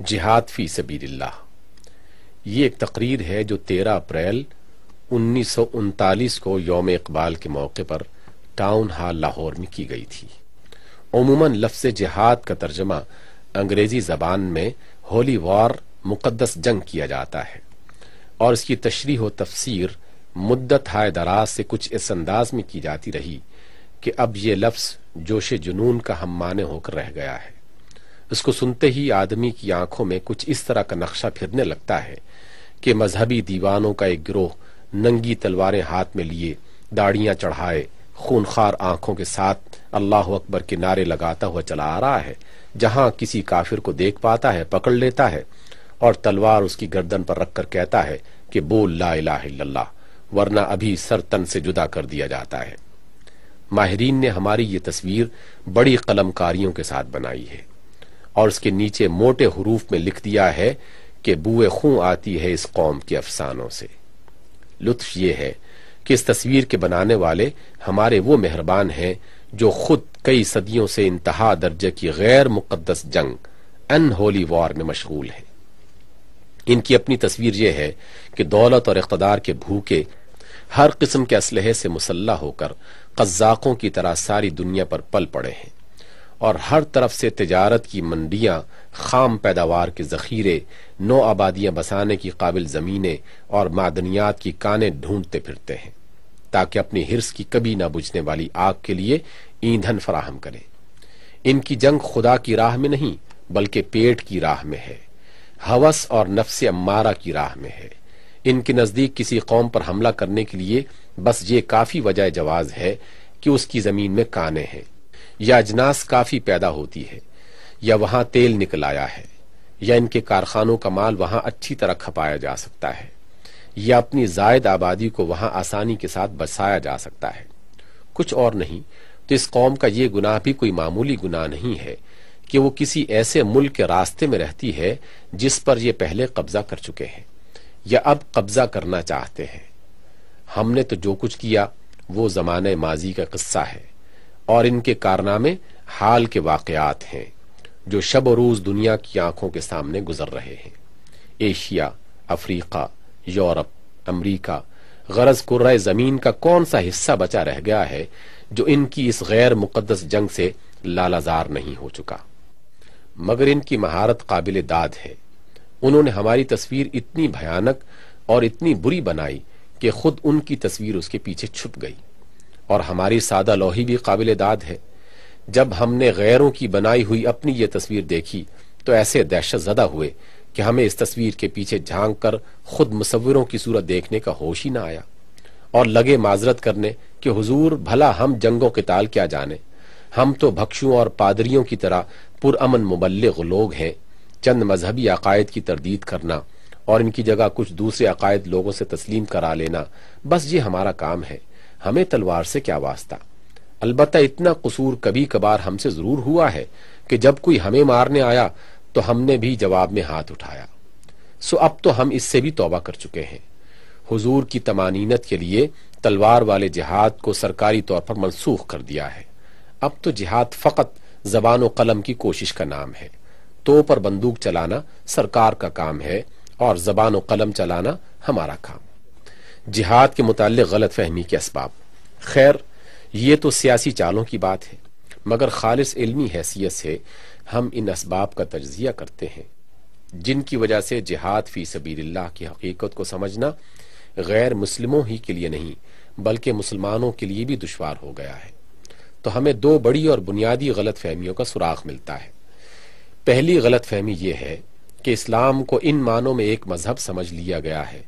जिहाद फी सबील्ला ये एक तकरीर है जो 13 अप्रैल उन्नीस को योम इकबाल के मौके पर टाउन हॉल लाहौर में की गई थी अमूमन लफ्ज जिहाद का तर्जमा अंग्रेजी जबान में होली वार मुकदस जंग किया जाता है और इसकी तशरी व तफसीर मुद्दत हाय दराज से कुछ इस अंदाज में की जाती रही कि अब ये लफ्ज़ जोश जुनून का हम माने होकर रह गया है इसको सुनते ही आदमी की आंखों में कुछ इस तरह का नक्शा फिरने लगता है कि मजहबी दीवानों का एक गिरोह नंगी तलवारें हाथ में लिए दाढ़ियां चढ़ाए खूनखार आंखों के साथ अल्लाह अकबर के नारे लगाता हुआ चला आ रहा है जहां किसी काफिर को देख पाता है पकड़ लेता है और तलवार उसकी गर्दन पर रखकर कहता है कि बोल ला इला वरना अभी सर तन से जुदा कर दिया जाता है माहरीन ने हमारी ये तस्वीर बड़ी कलमकारियों के साथ बनाई है और उसके नीचे मोटे हरूफ में लिख दिया है कि बुए खू आती है इस कौम के अफसानों से लुत्फ ये है कि इस तस्वीर के बनाने वाले हमारे वो मेहरबान हैं जो खुद कई सदियों से इंतहा दर्जे की गैर मुकदस जंग अनहोली वॉर में मशगूल है इनकी अपनी तस्वीर यह है कि दौलत और इकतदार के भूखे हर किस्म के असलहे से मुसल्ला होकर कज्जाकों की तरह सारी दुनिया पर पल पड़े हैं और हर तरफ से तजारत की मंडियां खाम पैदावार के जखीरे नौ आबादियां बसाने की काबिल जमीने और मादनियात की कानें ढूंढते फिरते हैं ताकि अपनी हिरस की कभी ना बुझने वाली आग के लिए ईंधन फराहम करें इनकी जंग खुदा की राह में नहीं बल्कि पेट की राह में है हवस और नफ्स अम्मारा की राह में है इनके नज़दीक किसी कौम पर हमला करने के लिए बस ये काफ़ी वजह जवाज है कि उसकी ज़मीन में काने हैं या अजनास काफी पैदा होती है या वहां तेल निकल आया है या इनके कारखानों का माल वहां अच्छी तरह खपाया जा सकता है या अपनी जायद आबादी को वहां आसानी के साथ बसाया जा सकता है कुछ और नहीं तो इस कौम का ये गुनाह भी कोई मामूली गुनाह नहीं है कि वो किसी ऐसे मुल्क के रास्ते में रहती है जिस पर ये पहले कब्जा कर चुके हैं या अब कब्जा करना चाहते हैं हमने तो जो कुछ किया वो जमाने माजी का किस्सा है और इनके कारनामे हाल के वाकयात हैं जो शब रोज दुनिया की आंखों के सामने गुजर रहे हैं एशिया अफ्रीका यूरोप अमरीका गरज कुर्रा जमीन का कौन सा हिस्सा बचा रह गया है जो इनकी इस गैर मुकदस जंग से लालाजार नहीं हो चुका मगर इनकी महारत काबिल दाद है उन्होंने हमारी तस्वीर इतनी भयानक और इतनी बुरी बनाई कि खुद उनकी तस्वीर उसके पीछे छुप गई और हमारी सादा लोही भी काबिल दाद है जब हमने गैरों की बनाई हुई अपनी ये तस्वीर देखी तो ऐसे दहशत ज़दा हुए कि हमें इस तस्वीर के पीछे झांक कर खुद मुसवरों की सूरत देखने का होश ही ना आया और लगे माजरत करने कि हुजूर भला हम जंगों के ताल क्या जाने हम तो भक्षुओं और पादरियों की तरह पुरअमन मुबलग लोग हैं चंद मजहबी अकायद की तरदीद करना और इनकी जगह कुछ दूसरे अकायद लोगों से तस्लीम करा लेना बस ये हमारा काम है हमें तलवार से क्या वास्ता अलबत् इतना कसूर कभी कभार हमसे जरूर हुआ है कि जब कोई हमें मारने आया तो हमने भी जवाब में हाथ उठाया सो अब तो हम इससे भी तोबा कर चुके हैं हुजूर की तमानीनत के लिए तलवार वाले जिहाद को सरकारी तौर पर मनसूख कर दिया है अब तो जिहाद फकत जबान कलम की कोशिश का नाम है तो पर बंदूक चलाना सरकार का काम है और जबान कलम चलाना हमारा काम जिहाद के मुताल गलत फहमी के इसबाब खैर ये तो सियासी चालों की बात है मगर खालिस इलमी हैसियत से हम इन इसबाब का तजिया करते हैं जिनकी वजह से जिहाद फ़ी सबील्ला की हकीकत को समझना गैर मुस्लिमों ही के लिए नहीं बल्कि मुसलमानों के लिए भी दुशवार हो गया है तो हमें दो बड़ी और बुनियादी गलत फहमियों का सुराग मिलता है पहली गलत फहमी यह है कि इस्लाम को इन मानों में एक मजहब समझ लिया गया है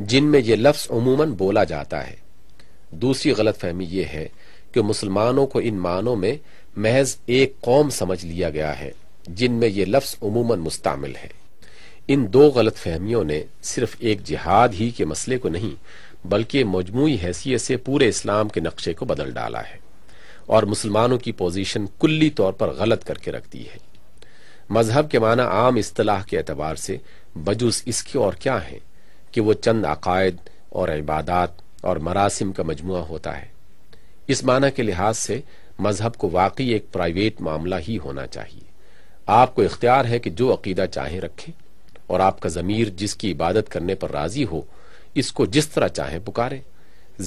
जिनमें यह लफ्ज अमूमन बोला जाता है दूसरी गलतफहमी यह है कि मुसलमानों को इन मानों में महज एक कौम समझ लिया गया है जिनमें यह लफ्ज अमूमन मुस्तमिल है इन दो गलत फहमियों ने सिर्फ एक जिहाद ही के मसले को नहीं बल्कि मजमू हैसियत से पूरे इस्लाम के नक्शे को बदल डाला है और मुसलमानों की पोजीशन कुल्ली तौर पर गलत करके रखती है मजहब के माना आम असलाह के एतबार से बजूस इसके और क्या है कि वो चंद अकायद और इबादत और मरासिम का मजमु होता है इस माना के लिहाज से मजहब को वाकई एक प्राइवेट मामला ही होना चाहिए आपको इख्तियार है कि जो अकीदा चाहे रखे और आपका ज़मीर जिसकी इबादत करने पर राजी हो इसको जिस तरह चाहे पुकारें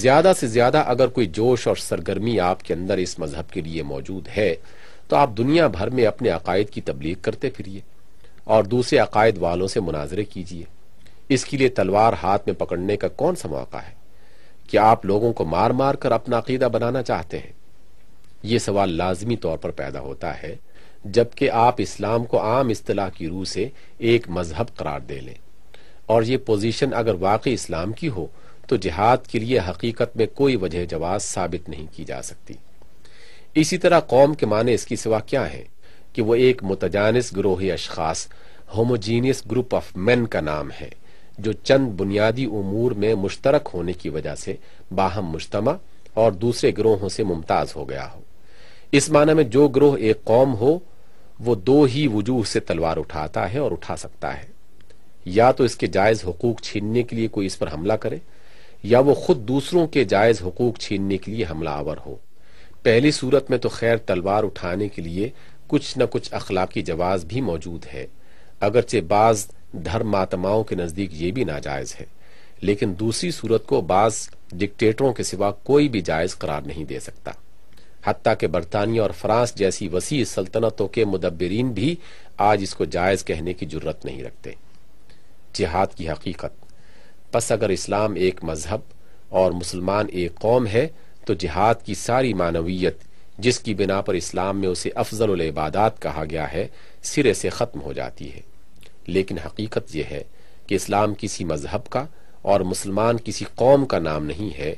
ज्यादा से ज्यादा अगर कोई जोश और सरगर्मी आपके अंदर इस मजहब के लिए मौजूद है तो आप दुनिया भर में अपने अकायद की तबलीग करते फिरिए और दूसरे अकायद वालों से मुनाजरे कीजिए इसके लिए तलवार हाथ में पकड़ने का कौन सा मौका है क्या आप लोगों को मार मार कर अपना अकीदा बनाना चाहते हैं ये सवाल लाजमी तौर पर पैदा होता है जबकि आप इस्लाम को आम असलाह की रूह से एक मजहब करार दे लें और ये पोजीशन अगर वाकई इस्लाम की हो तो जिहाद के लिए हकीकत में कोई वजह जवाब साबित नहीं की जा सकती इसी तरह कौम के माने इसकी सिवा क्या है कि वह एक मुतजानस ग्रोही अशखास होमोजीनियस ग्रुप ऑफ मेन का नाम है जो चंद बुनियादी उमूर में मुश्तरक होने की वजह से बाहम मुश्तमा और दूसरे ग्रोहों से मुमताज हो गया हो इस माना में जो ग्रोह एक कौम हो वो दो ही वजूह से तलवार उठाता है और उठा सकता है या तो इसके जायज हकूक छीनने के लिए कोई इस पर हमला करे या वो खुद दूसरों के जायज हकूक छीनने के लिए हमलावर हो पहली सूरत में तो खैर तलवार उठाने के लिए कुछ न कुछ अखलाकी जवाब भी मौजूद है अगरचे बाज धर्मात्माओं के नज़दीक ये भी नाजायज़ है लेकिन दूसरी सूरत को बाज डिक्टेटरों के सिवा कोई भी जायज़ करार नहीं दे सकता हत्या के बरतानिया और फ्रांस जैसी वसी सल्तनतों के मुदबरीन भी आज इसको जायज़ कहने की जरूरत नहीं रखते जिहाद की हकीकत बस अगर इस्लाम एक मजहब और मुसलमान एक कौम है तो जिहाद की सारी मानवीयत जिसकी बिना पर इस्लाम में उसे अफजल इबादात कहा गया है सिरे से ख़त्म हो जाती है लेकिन हकीकत यह है कि इस्लाम किसी मजहब का और मुसलमान किसी कौम का नाम नहीं है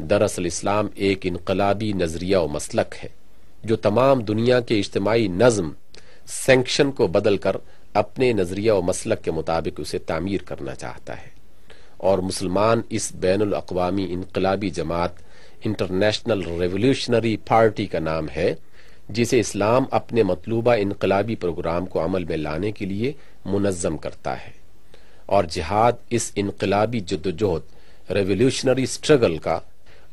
दरअसल इस्लाम एक इनकलाबी नज़रिया व मसलक है जो तमाम दुनिया के इज्तमाही नज़म सेंक्शन को बदलकर अपने नज़रिया व मसलक के मुताबिक उसे तामीर करना चाहता है और मुसलमान इस बैन अवी इनकलाबी जमात इंटरनेशनल रेवोल्यूशनरी पार्टी का नाम है जिसे इस्लाम अपने मतलूबा इनकलाबी प्रोग्राम को अमल में लाने के लिए मुनज़म करता है और जिहाद इस इनकलाबी जदोजहद रेवोल्यूशनरी स्ट्रगल का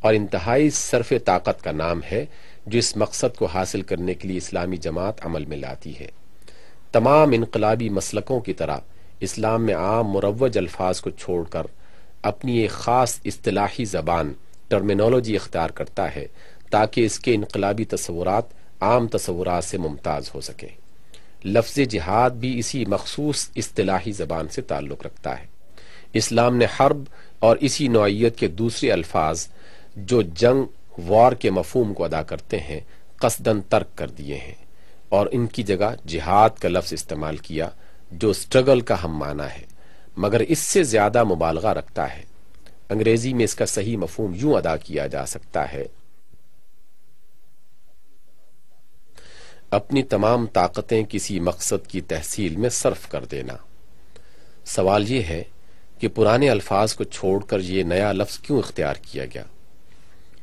और इंतहाई सरफ ताकत का नाम है जो इस मकसद को हासिल करने के लिए इस्लामी जमात अमल में लाती है तमाम इनकलाबी मसलकों की तरह इस्लाम में आम मुरवज अल्फाज को छोड़कर अपनी एक ख़ास असलाही ज़बान टर्मिनोलॉजी इख्तियार करता है ताकि इसके इनकलाबी तस्वूर आम तस्वूर से मुमताज़ हो सकें लफ्ज़ जिहाद भी इसी मखसूस अतलाही ज़बान से ताल्लुक़ रखता है इस्लाम ने हर्ब और इसी नोयत के दूसरे अल्फाज जो जंग वॉर के मफहम को अदा करते हैं कसदन तर्क कर दिए हैं और इनकी जगह जिहाद का लफ्ज़ इस्तेमाल किया जो स्ट्रगल का हम माना है मगर इससे ज़्यादा मुबालगा रखता है अंग्रेज़ी में इसका सही मफहम यूँ अदा किया जा सकता है अपनी तमाम ताकतें किसी मकसद की तहसील में सर्फ कर देना सवाल यह है कि पुराने अल्फाज को छोड़कर यह नया लफ्ज क्यों इख्तियार किया गया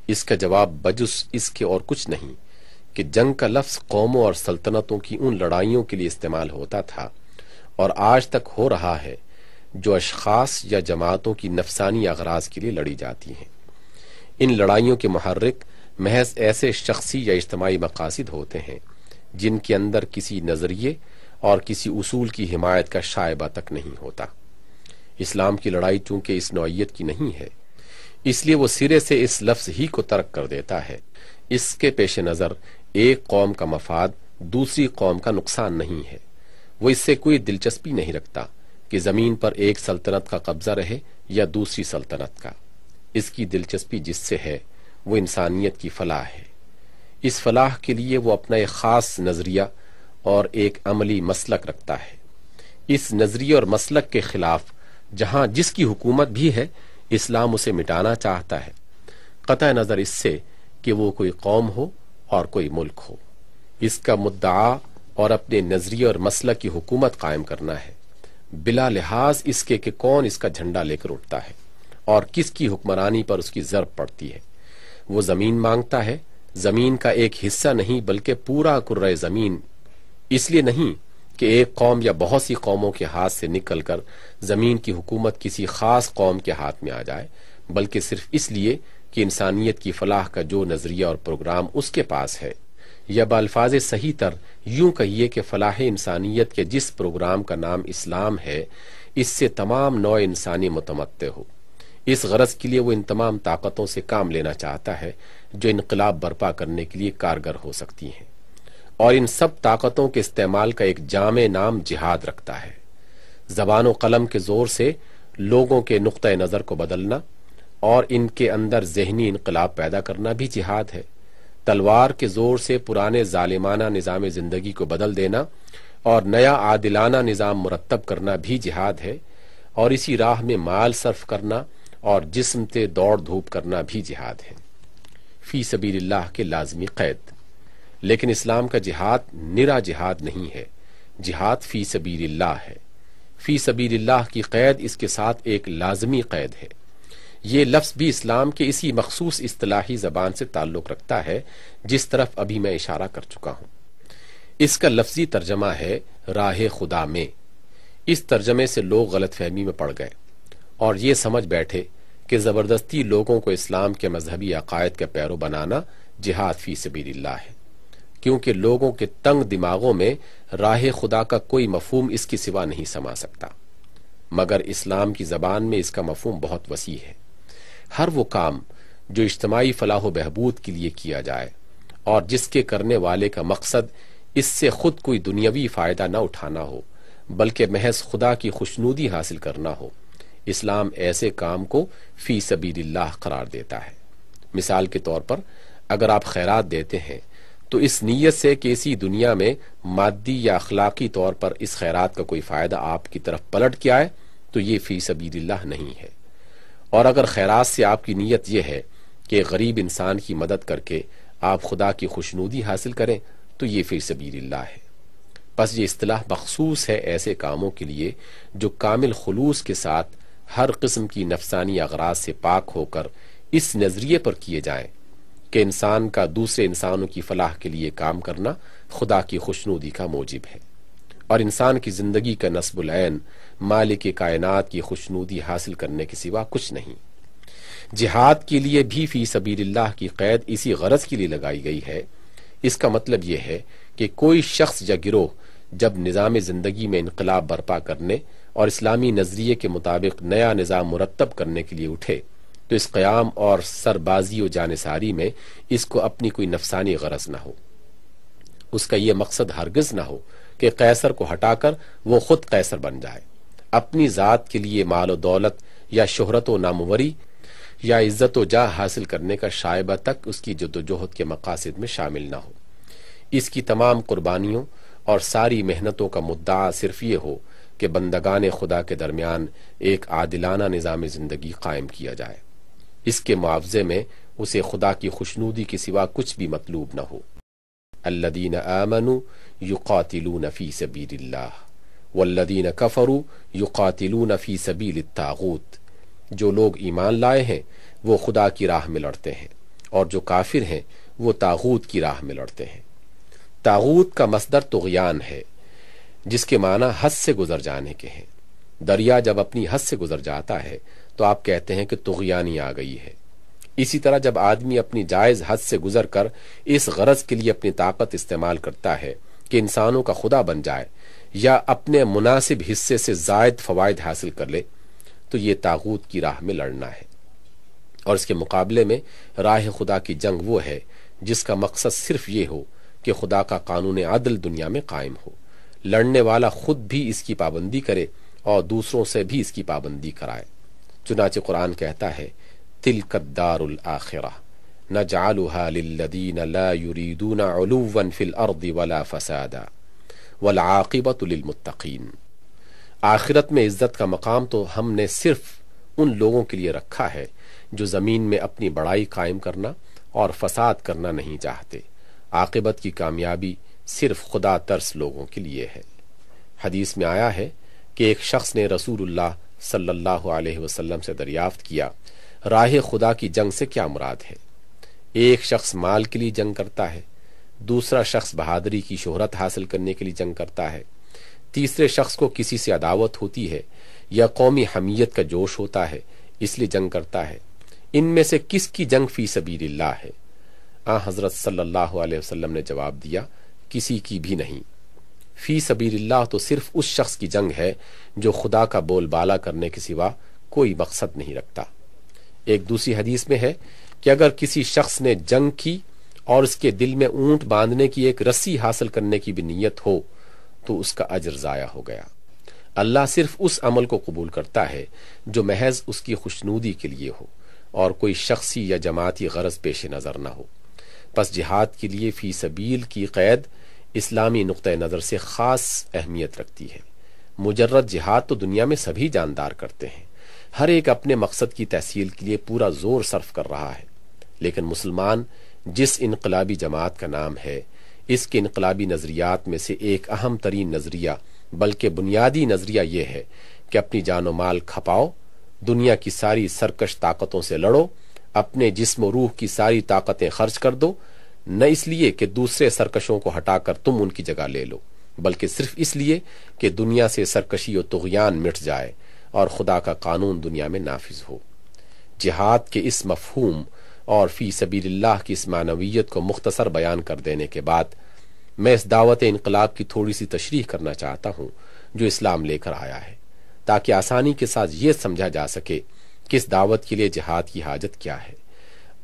इसका जवाब बजुस इसके और कुछ नहीं कि जंग का लफ्ज कौमों और सल्तनतों की उन लड़ाइयों के लिए इस्तेमाल होता था और आज तक हो रहा है जो अशखास या जमातों की नफसानी अगराज के लिए लड़ी जाती हैं इन लड़ाइयों के महर्रिक महज ऐसे शख्सी या इज्तमाही मकासद होते हैं जिनके अंदर किसी नज़रिए और किसी उसूल की हिमायत का शायबा तक नहीं होता इस्लाम की लड़ाई चूंकि इस नौीयत की नहीं है इसलिए वो सिरे से इस लफ्ज ही को तर्क कर देता है इसके पेश नज़र एक कौम का मफाद दूसरी कौम का नुकसान नहीं है वो इससे कोई दिलचस्पी नहीं रखता कि ज़मीन पर एक सल्तनत का कब्ज़ा रहे या दूसरी सल्तनत का इसकी दिलचस्पी जिससे है वो इंसानियत की फलाह है इस फलाह के लिए वो अपना एक ख़ास नज़रिया और एक अमली मसलक रखता है इस नज़रिए और मसलक के खिलाफ जहां जिसकी हुकूमत भी है इस्लाम उसे मिटाना चाहता है क़त नज़र इससे कि वो कोई कौम हो और कोई मुल्क हो इसका मुद्दा और अपने नज़रिए और मसलक की हुकूमत कायम करना है बिला लिहाज इसके कि कौन इसका झंडा लेकर उठता है और किसकी हुक्मरानी पर उसकी जरब पड़ती है वो ज़मीन मांगता है जमीन का एक हिस्सा नहीं बल्कि पूरा कुर्र जमीन इसलिए नहीं कि एक कौम या बहुत सी कौमों के हाथ से निकल कर जमीन की हुकूमत किसी खास कौम के हाथ में आ जाए बल्कि सिर्फ इसलिए कि इंसानियत की फलाह का जो नजरिया और प्रोग्राम उसके पास है या बल्फाज सही तर यूं कहिए कि फलाह इंसानियत के जिस प्रोग्राम का नाम इस्लाम है इससे तमाम नौ इंसानी मुतमत्ते हो इस गरज के लिए वो इन तमाम ताकतों से काम लेना चाहता है जो इनकलाब बर्पा करने के लिए कारगर हो सकती हैं और इन सब ताकतों के इस्तेमाल का एक जाम नाम जिहाद रखता है जबान कलम के ज़ोर से लोगों के नुक़ नज़र को बदलना और इनके अंदर जहनी इनकलाब पैदा करना भी जिहाद है तलवार के ज़ोर से पुराने जालिमाना निज़ाम ज़िंदगी को बदल देना और नया आदिलाना निज़ाम मुरतब करना भी जिहाद है और इसी राह में माल सर्फ करना और जिस्म से दौड़ धूप करना भी जिहाद है फ़ी सबील्लाह के लाजमी कैद लेकिन इस्लाम का जिहाद निरा जिहाद नहीं है जिहाद फ़ी सबील्लाह है फ़ी सबील्लाह की कैद इसके साथ एक लाजमी कैद है ये लफ्ज़ भी इस्लाम के इसी मखसूस असलाही ज़बान से ताल्लुक़ रखता है जिस तरफ अभी मैं इशारा कर चुका हूं इसका लफ्जी तर्जमा है राह खुदा में इस तर्जमे से लोग गलत फहमी में पड़ गए और ये समझ बैठे कि ज़बरदस्ती लोगों को इस्लाम के मजहबी अकायद के पैरों बनाना जिहाद फी सबीला है क्योंकि लोगों के तंग दिमागों में राह खुदा का कोई मफहम इसके सिवा नहीं समा सकता मगर इस्लाम की ज़बान में इसका मफहम बहुत वसी है हर वो काम जो इज्तमाही फलाह बहबूद के लिए किया जाए और जिसके करने वाले का मकसद इससे खुद कोई दुनियावी फ़ायदा न उठाना हो बल्कि महज खुदा की खुशनूदी हासिल करना हो इस्लाम ऐसे काम को फ़ी सबीदिल्लाह करार देता है मिसाल के तौर पर अगर आप खैरात देते हैं तो इस नीयत से कि इसी दुनिया में मादी या अखलाकी तौर पर इस खैरात का कोई फ़ायदा आपकी तरफ पलट के आए तो ये फ़ी सबी नहीं है और अगर खैरात से आपकी नीयत यह है कि गरीब इंसान की मदद करके आप खुदा की खुशनूदी हासिल करें तो ये फ़ी सबी है बस ये असलाह मखसूस है ऐसे कामों के लिए जो कामिल खलूस के साथ हर किस्म की नफसानी अगराज से पाक होकर इस नज़रिए पर किए जाए कि इंसान का दूसरे इंसानों की फलाह के लिए काम करना खुदा की खुशनुदी का मूजिब है और इंसान की ज़िंदगी का नस्बुलैन मालिक कायनात की खुशनुदी हासिल करने के सिवा कुछ नहीं जिहाद के लिए भी फ़ी सबील्लाह की कैद इसी गरज के लिए लगाई गई है इसका मतलब यह है कि कोई शख्स या गिरोह जब निज़ाम ज़िंदगी में इनकलाब बर्पा करने और इस्लामी नज़रिए के मुताबिक नया निज़ाम मुरतब करने के लिए उठे तो इस क़्याम और सरबाजी व जानसारी में इसको अपनी कोई नफसानी गरज ना हो उसका यह मकसद हरगज ना हो कि कैसर को हटाकर वो खुद कैसर बन जाए अपनी ज़ात के लिए माल व दौलत या शहरत व नामवरी या इज्जत व जाह हासिल करने का शायबा तक उसकी जदोजहद के मकासद में शामिल ना हो इसकी तमाम कुर्बानियों और सारी मेहनतों का मुद्दा सिर्फ ये हो कि बंदगान खुदा के दरमियान एक आदिलाना निज़ाम ज़िंदगी कायम किया जाए इसके मुआवजे में उसे खुदा की खुशनूदी के सिवा कुछ भी मतलूब न हो अल्लदीन आमनु युकातिलू नफ़ी सबील्ला वल्लदीन कफ़रू युकातिलू नफ़ी सबील तागूत जो लोग ईमान लाए हैं वो खुदा की राह में लड़ते हैं और जो काफिर हैं वो तागूत की राह में लड़ते हैं तागूत का मसदर तुगयान है जिसके माना हद से गुजर जाने के हैं दरिया जब अपनी हद से गुजर जाता है तो आप कहते हैं कि तुगयानी आ गई है इसी तरह जब आदमी अपनी जायज हद से गुजर कर इस गरज के लिए अपनी ताकत इस्तेमाल करता है कि इंसानों का खुदा बन जाए या अपने मुनासिब हिस्से से जायद फवायद हासिल कर ले तो ये तागूत की राह में लड़ना है और इसके मुकाबले में राह खुदा की जंग वो है जिसका मकसद सिर्फ ये हो कि खुदा का कानून अदल दुनिया में कायम हो लड़ने वाला खुद भी इसकी पाबंदी करे और दूसरों से भी इसकी पाबंदी कराए चुनाच कुरान कहता है तिलकदारुल आखिरा न जालुहादीन फसादा आखिरत में इज्जत का मकाम तो हमने सिर्फ उन लोगों के लिए रखा है जो ज़मीन में अपनी बड़ाई कायम करना और फसाद करना नहीं चाहते आकबत की कामयाबी सिर्फ खुदा तर्स लोगों के लिए है हदीस में आया है कि एक शख्स ने रसूल सल्लल्लाहु से दरियाफ्त किया राह खुदा की जंग से क्या मुराद है एक शख्स माल के लिए जंग करता है दूसरा शख्स बहादरी की शोहरत हासिल करने के लिए जंग करता है तीसरे शख्स को किसी से अदावत होती है या कौमी हमीयत का जोश होता है इसलिए जंग करता है इनमें से किसकी जंग फी सबील्ला है आ हज़रत सल्लल्लाहु ने जवाब दिया किसी की भी नहीं फी सबीर तो सिर्फ उस शख्स की जंग है जो खुदा का बोलबाला करने के सिवा कोई मकसद नहीं रखता एक दूसरी हदीस में है कि अगर किसी शख्स ने जंग की और उसके दिल में ऊंट बांधने की एक रस्सी हासिल करने की भी नीयत हो तो उसका अजर ज़ाया हो गया अल्लाह सिर्फ उस अमल को कबूल करता है जो महज उसकी खुशनूदी के लिए हो और कोई शख्सी या जमाती गरज पेश नज़र न हो बस जिहाद के लिए फी सबील की कैद इस्लामी नुक़ नज़र से ख़ास अहमियत रखती है मुजर्रद जिहाद तो दुनिया में सभी जानदार करते हैं हर एक अपने मकसद की तहसील के लिए पूरा जोर सर्फ कर रहा है लेकिन मुसलमान जिस इनकलाबी जमात का नाम है इसके इनकलाबी नज़रियात में से एक अहम तरीन नज़रिया बल्कि बुनियादी नज़रिया यह है कि अपनी जानो माल खपाओ दुनिया की सारी सरकश ताकतों से लड़ो अपने जिसम रूह की सारी ताकतें खर्च कर दो न इसलिए कि दूसरे सरकशों को हटाकर तुम उनकी जगह ले लो बल्कि सिर्फ इसलिए कि दुनिया से सरकशी और तुगयान मिट जाए और खुदा का कानून दुनिया में नाफिज हो जिहाद के इस मफहूम और फ़ी सबील्ला की इस मानवीयत को मुख्तसर बयान कर देने के बाद मैं इस दावत इनकलाब की थोड़ी सी तशरीह करना चाहता हूँ जो इस्लाम लेकर आया है ताकि आसानी के साथ ये समझा जा सके कि इस दावत के लिए जिहाद की हाजत क्या है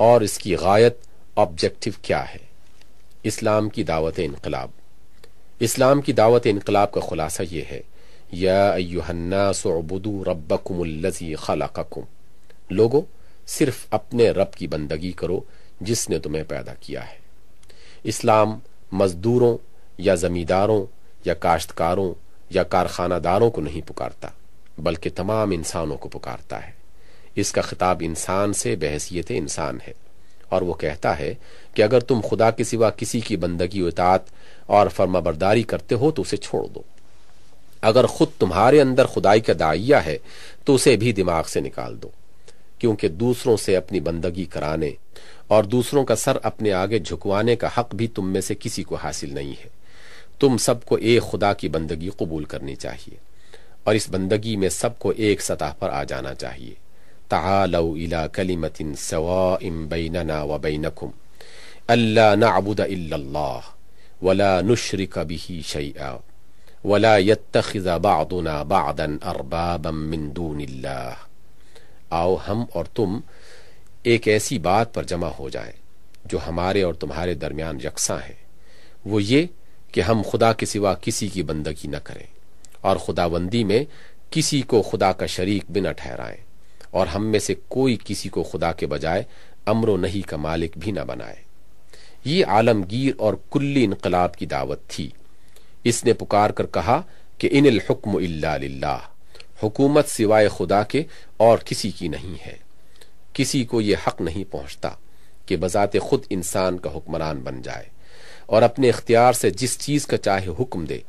और इसकी गायत ऑब्जेक्टिव क्या है इस्लाम की दावत इनकलाब इस्लाम की दावत इनकलाब का खुलासा यह है या सोबुदू रबकुमजी खलाकुम लोगो सिर्फ अपने रब की बंदगी करो जिसने तुम्हें पैदा किया है इस्लाम मजदूरों या जमींदारों या काश्तकारों या कारखानादारों को नहीं पुकारता बल्कि तमाम इंसानों को पुकारता है इसका खिताब इंसान से बहसीत इंसान है और वो कहता है कि अगर तुम खुदा के सिवा किसी की बंदगी उतात और फर्माबरदारी करते हो तो उसे छोड़ दो अगर खुद तुम्हारे अंदर खुदाई का दाइया है तो उसे भी दिमाग से निकाल दो क्योंकि दूसरों से अपनी बंदगी कराने और दूसरों का सर अपने आगे झुकवाने का हक भी तुम में से किसी को हासिल नहीं है तुम सबको एक खुदा की बंदगी कबूल करनी चाहिए और इस बंदगी में सबको एक सतह पर आ जाना चाहिए تعالوا إلى كلمة سواء بيننا وبينكم ألا نعبد إلا الله ولا نشرك به شيئا ولا يتخذ بعضنا بعضا أربابا من دون الله هم اور تم ایک ایسی بات پر جمع ہو हो جو ہمارے اور تمہارے درمیان दरमियान ہے وہ یہ کہ ہم خدا کے سوا کسی کی بندگی نہ کریں اور خدا بندی میں کسی کو خدا کا شریک بنا ٹھہرائیں और हम में से कोई किसी को खुदा के बजाय अमरो नहीं का मालिक भी न बनाए ये आलमगीर और कुल्ली इनकलाब की दावत थी इसने पुकार कर कहा कि इन हुक्म इल्ला हुकूमत सिवाय खुदा के और किसी की नहीं है किसी को यह हक नहीं पहुंचता कि बजात खुद इंसान का हुक्मरान बन जाए और अपने इख्तियार से जिस चीज़ का चाहे हुक्म दे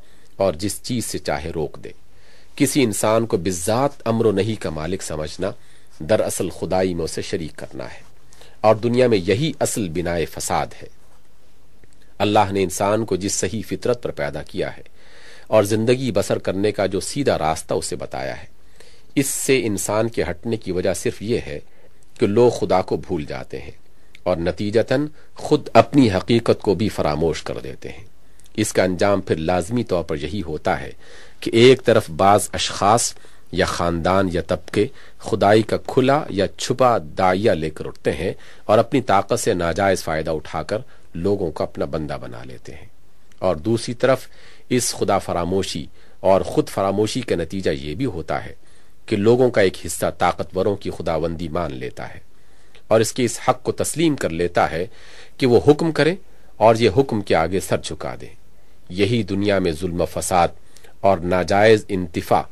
और जिस चीज़ से चाहे रोक दे किसी इंसान को बिजात अमर नहीं का मालिक समझना दरअसल खुदाई में उसे शरीक करना है और दुनिया में यही असल बिनाए फसाद है अल्लाह ने इंसान को जिस सही फितरत पर पैदा किया है और जिंदगी बसर करने का जो सीधा रास्ता उसे बताया है इससे इंसान के हटने की वजह सिर्फ यह है कि लोग खुदा को भूल जाते हैं और नतीजतन खुद अपनी हकीकत को भी फरामोश कर देते हैं इसका अंजाम फिर लाजमी तौर पर यही होता है कि एक तरफ बाज अशास या ख़ानदान या तबके खुदाई का खुला या छुपा दाइया लेकर उठते हैं और अपनी ताकत से नाजायज़ फ़ायदा उठाकर लोगों को अपना बंदा बना लेते हैं और दूसरी तरफ इस खुदा फरामोशी और ख़ुद फरामोशी का नतीजा ये भी होता है कि लोगों का एक हिस्सा ताकतवरों की खुदाबंदी मान लेता है और इसके इस हक को तस्लीम कर लेता है कि वो हुक्म करें और ये हुक्म के आगे सर झुका दें यही दुनिया में जुल्म फसाद और नाजायज़ इंतफा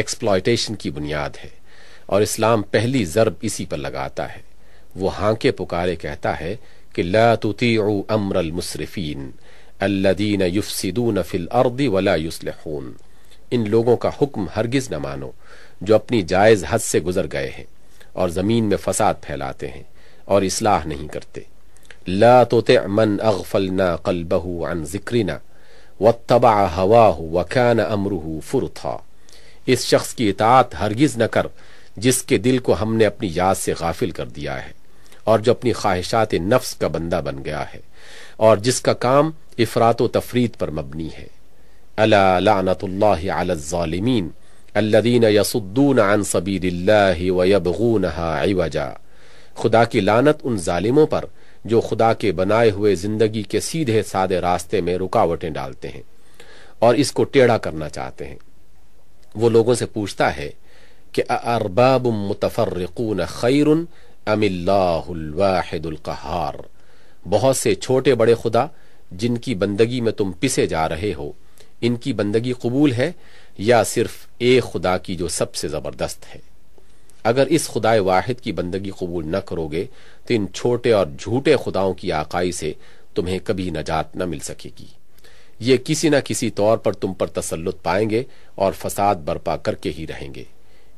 एक्सप्लॉयटेशन की बुनियाद है और इस्लाम पहली ज़रब इसी पर लगाता है वो हांके पुकारे कहता है कि लतुती अमर अमरल मुसरफीन अल्लादीन युफसिदून फिल अर्दी वला युसलहून इन लोगों का हुक्म हरगिज न मानो जो अपनी जायज़ हद से गुजर गए हैं और ज़मीन में फसाद फैलाते हैं और इसलाह नहीं करते ला तोते मन अगफलना कलबहू अन जिक्रिना व तबा हवा हु वकान अमरू फुर था इस शख्स की इतात हरगिज न कर जिसके दिल को हमने अपनी याद से गाफिल कर दिया है और जो अपनी ख्वाहिशात नफ्स का बंदा बन गया है और जिसका काम इफरात तफरीत पर मबनी है अलातमीन खुदा की लानत उन जालिमों पर जो खुदा के बनाए हुए जिंदगी के सीधे साधे रास्ते में रुकावटें डालते हैं और इसको टेढ़ा करना चाहते हैं वो लोगों से पूछता है कि अरबाब मुतफ़रकून खैर अमिल्लाहार बहुत से छोटे बड़े खुदा जिनकी बंदगी में तुम पिसे जा रहे हो इनकी बंदगी कबूल है या सिर्फ एक खुदा की जो सबसे ज़बरदस्त है अगर इस खुदाए वाहिद की बंदगी कबूल न करोगे तो इन छोटे और झूठे खुदाओं की आकाई से तुम्हें कभी नजात न मिल सकेगी ये किसी न किसी तौर पर तुम पर तसल्लुत पाएंगे और फसाद बर्पा करके ही रहेंगे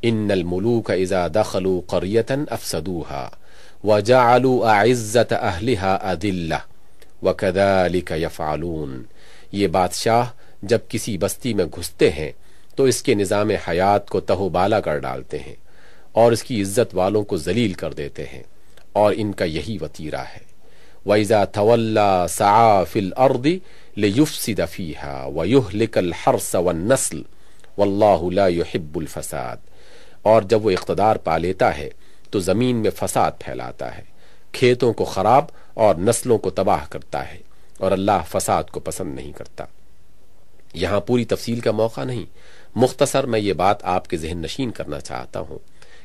इन का इज़ा दखलू करियतन अफसदूहा व जालू आज़त अहलिहा अदिल्ला व कदालिक यफ़ालून ये बादशाह जब किसी बस्ती में घुसते हैं तो इसके निज़ाम हयात को तहोबाला कर डालते हैं और इसकी इज्जत वालों को जलील कर देते हैं और इनका यही वतीरा है वैज़ा थवल्ला साफिल अर्दी लियुफसिद फीहा वयुहलिक हर्स व नस्ल वल्लाहब्बुलफसाद और जब वो इकतदार पा लेता है तो ज़मीन में फसाद फैलाता है खेतों को ख़राब और नस्लों को तबाह करता है और अल्लाह फसाद को पसंद नहीं करता यहाँ पूरी तफसील का मौका नहीं मुख्तसर मैं ये बात आपके जहन नशीन करना चाहता हूँ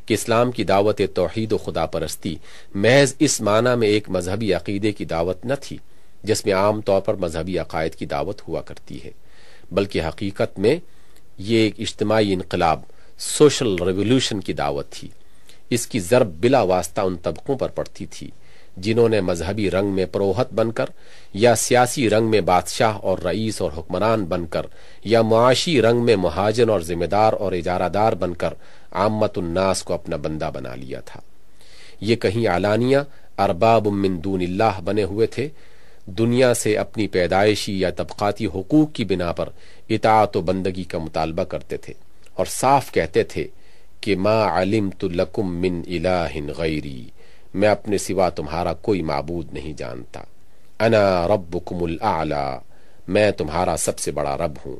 कि इस्लाम की दावत तोहद व खुदा परस्ती महज इस माना में एक मजहबी अकीदे की दावत न थी जिसमें आम तौर पर मजहबी अकायद की दावत हुआ करती है बल्कि हकीकत में ये एक इज्तमाही इनकलाब सोशल रेवोल्यूशन की दावत थी इसकी ज़रब बिला वास्ता उन तबकों पर पड़ती थी जिन्होंने मजहबी रंग में परोहत बनकर या सियासी रंग में बादशाह और रईस और हुक्मरान बनकर या मुआशी रंग में महाजन और जिम्मेदार और इजारादार बनकर आमतुलनास को अपना बंदा बना लिया था ये कहीं आलानिया अरबाब मिन दून बने हुए थे दुनिया से अपनी पैदायशी या तबकाती हकूक़ की बिना पर इतात व बंदगी का मुतालबा करते थे और साफ कहते थे कि माँ आलिम तो लकुम मिन इलाहिन गैरी मैं अपने सिवा तुम्हारा कोई मबूद नहीं जानता अना रब्बुकुमुल आला मैं तुम्हारा सबसे बड़ा रब हूँ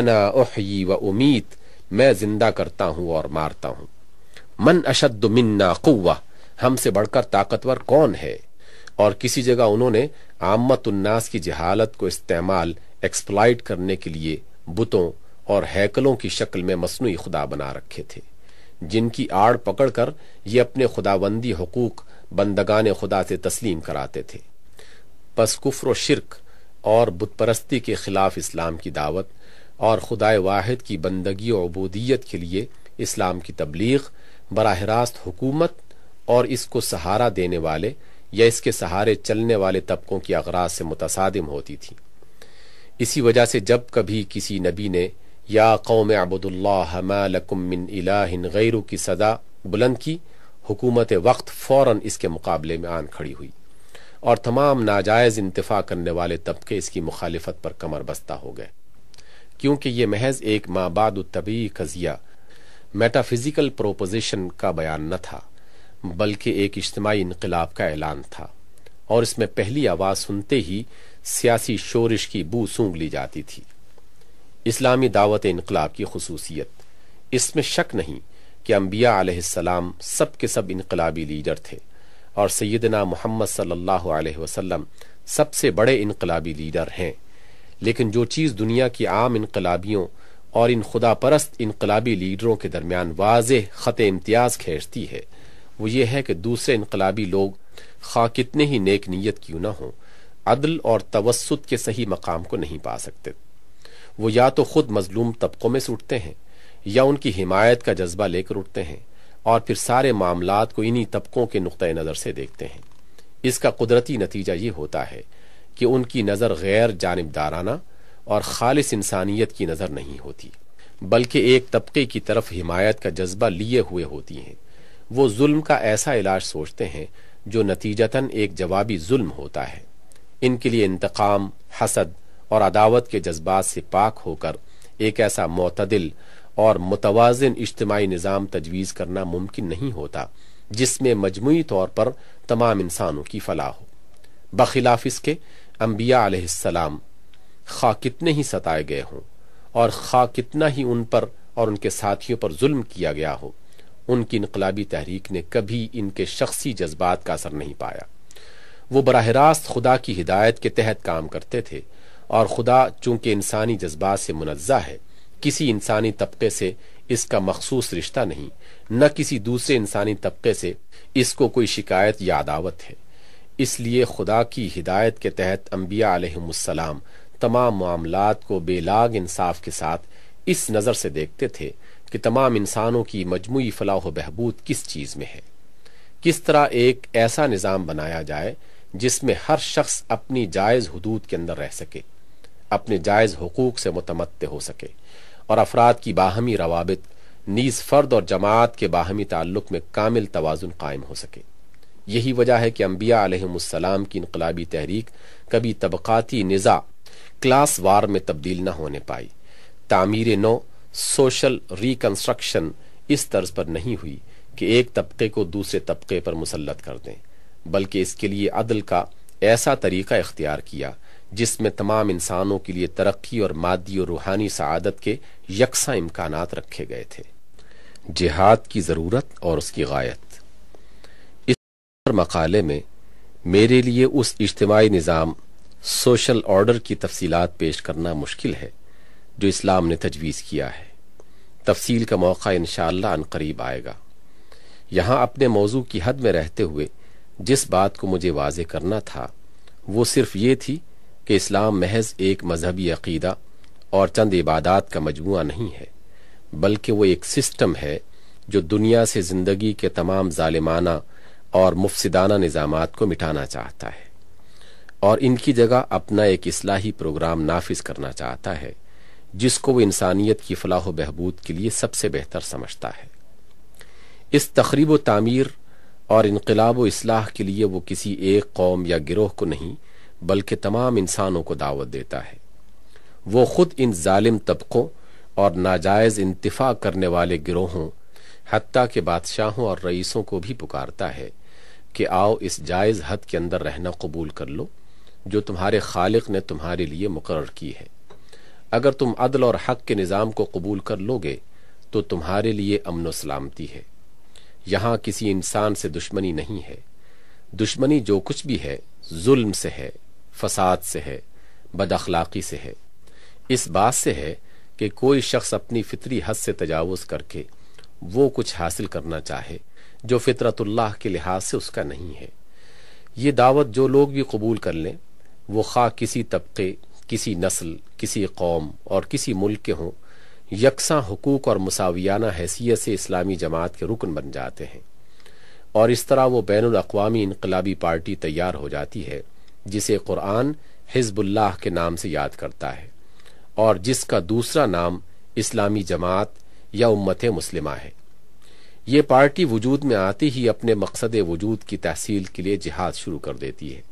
अना ओहयी व उमीद मैं जिंदा करता हूँ और मारता हूँ मन अशद मिन्ना कुवा हमसे बढ़कर ताकतवर कौन है और किसी जगह उन्होंने आमत उन्नास की जहालत को इस्तेमाल एक्सप्लाइट करने के लिए बुतों और हैकलों की शक्ल में मसनू खुदा बना रखे थे जिनकी आड़ पकड़कर ये अपने खुदाबंदी हकूक बंदगान खुदा से तस्लीम कराते थे पसकुफर शिरक और बुतपरस्ती के खिलाफ इस्लाम की दावत और खुदाए वाहिद की बंदगी और अबूदियत के लिए इस्लाम की तबलीग बराह रास्त हुकूमत और इसको सहारा देने वाले या इसके सहारे चलने वाले तबकों की अगराज से मुतसादिम होती थी इसी वजह से जब कभी किसी नबी ने या कौम अबुदुल्लाकुमिन इलाहिन गैरू की सदा बुलंद की हुकूमत वक्त फ़ौर इसके मुकाबले में आन खड़ी हुई और तमाम नाजायज़ इंतफा करने वाले तबके इसकी मुखालफत पर कमर बस्ता हो गए क्योंकि ये महज एक माबाद तबी कजिया मेटाफिज़िकल प्रोपोजिशन का बयान न था बल्कि एक इज्तमाही इनकलाब का ऐलान था और इसमें पहली आवाज़ सुनते ही सियासी शोरिश की बू सूंघ ली जाती थी इस्लामी दावत इनकलाब की खसूसियत इसमें शक नहीं कि अम्बिया आसमाम सब के सब इनकलाबी लीडर थे और सैदना मोहम्मद सल्लल्लाहु सबसे बड़े इनकलाबी लीडर हैं लेकिन जो चीज़ दुनिया की आम इनकलाबियों और इन खुदा परस्त इनकलाबी लीडरों के दरमियान वाज ख़त इम्तियाज़ खेचती है वो ये है कि दूसरे इनकलाबी लोग खा कितने ही नेक नीयत क्यों ना हो अदल और तवस्त के सही मकाम को नहीं पा सकते वो या तो खुद मजलूम तबकों में से उठते हैं या उनकी हिमायत का जज्बा लेकर उठते हैं और फिर सारे मामला को इन्हीं तबकों के नुक़ नज़र से देखते हैं इसका कुदरती नतीजा ये होता है कि उनकी नज़र गैर जानबदाराना और खालिस इंसानियत की नज़र नहीं होती बल्कि एक तबके की तरफ हिमायत का जज्बा लिए हुए होती हैं वो जुल्म का ऐसा इलाज सोचते हैं जो नतीजतन एक जवाबी जुल्म होता है इनके लिए इंतकाम हसद और अदावत के जज्बात से पाक होकर एक ऐसा मतदिल और मुतवाजन इज्तमी निज़ाम तजवीज़ करना मुमकिन नहीं होता जिसमें मजमू तौर पर तमाम इंसानों की फलाह हो बखिलाफ इसके अम्बिया खा कितने ही सताए गए हों और खा कितना ही उन पर और उनके साथियों पर जुल्म किया गया हो उनकी इनकलाबी तहरीक ने कभी इनके शख्सी जज्बात का असर नहीं पाया वो बरह रास्त खुदा की हिदायत के तहत काम करते थे और खुदा चूंकि इंसानी जज्बात से मुनज़ा है किसी इंसानी तबके से इसका मखसूस रिश्ता नहीं न किसी दूसरे इंसानी तबके से इसको कोई शिकायत या अदावत है इसलिए खुदा की हिदायत के तहत अम्बिया तमाम मामला को बेलाग इंसाफ के साथ इस नज़र से देखते थे कि तमाम इंसानों की मजमू फलाह बहबूद किस चीज़ में है किस तरह एक ऐसा निज़ाम बनाया जाए जिसमें हर शख्स अपनी जायज़ हदूद के अंदर रह सके अपने जायज़ हकूक़ से मुतमद हो सके और अफराद की बाहमी रवाबित नीज फर्द और जमात के बाहमी ताल्लुक में कामिल तोज़ुन कायम हो सके यही वजह है कि अम्बिया आलम की इनकलाबी तहरीक कभी तबक़ाती निज़ा क्लास वार में तब्दील न होने पाई तामीर नौ सोशल रिकंस्ट्रक्शन इस तर्ज पर नहीं हुई कि एक तबके को दूसरे तबके पर मुसलत कर दें बल्कि इसके लिए अदल का ऐसा तरीका इख्तियार किया जिसमें तमाम इंसानों के लिए तरक्की और मादी और रूहानी सआदत के यकसा इम्कान रखे गए थे जिहाद की ज़रूरत और उसकी गायत इस मकाले में मेरे लिए उस इज्तमी निज़ाम सोशल ऑर्डर की तफसीत पेश करना मुश्किल है जो इस्लाम ने तजवीज़ किया है तफसील का मौका इन करीब आएगा यहां अपने मौजू की हद में रहते हुए जिस बात को मुझे वाज करना था वो सिर्फ ये थी कि इस्लाम महज एक मजहबी अकीदा और चंद इबादात का मजमु नहीं है बल्कि वो एक सिस्टम है जो दुनिया से ज़िंदगी के तमाम ालिमाना और मुफसदाना निज़ाम को मिटाना चाहता है और इनकी जगह अपना एक इसलाही प्रोग्राम नाफिज करना चाहता है जिसको वो इंसानियत की फलाह बहबूद के लिए सबसे बेहतर समझता है इस तकरीब व और इनकलाब असलाह के लिए वो किसी एक कौम या गिरोह को नहीं बल्कि तमाम इंसानों को दावत देता है वो खुद इन जालिम तबकों और नाजायज इंतफा करने वाले गिरोहों हती के बादशाहों और रईसों को भी पुकारता है कि आओ इस जायज़ हद के अंदर रहना कबूल कर लो जो तुम्हारे खालिक ने तुम्हारे लिए मुकर की है अगर तुम अदल और हक के निज़ाम को कबूल कर लोगे तो तुम्हारे लिए अमन सलामती है यहां किसी इंसान से दुश्मनी नहीं है दुश्मनी जो कुछ भी है जुल्म से है फसाद से है बदअखलाकी से है इस बात से है कि कोई शख्स अपनी फितरी हद से तजावज़ करके वो कुछ हासिल करना चाहे जो फितरतुल्लाह के लिहाज से उसका नहीं है ये दावत जो लोग भी कबूल कर लें वो खा किसी तबके किसी नस्ल किसी कौम और किसी मुल्क के हों यकसा हकूक और मसावियाना हैसियत से इस्लामी जमात के रुकन बन जाते हैं और इस तरह वो बैन अवी इनकलाबी पार्टी तैयार हो जाती है जिसे कुरान हिजबुल्लाह के नाम से याद करता है और जिसका दूसरा नाम इस्लामी जमात या उम्मत मुस्लिमा है ये पार्टी वजूद में आती ही अपने मकसद वजूद की तहसील के लिए जिहाद शुरू कर देती है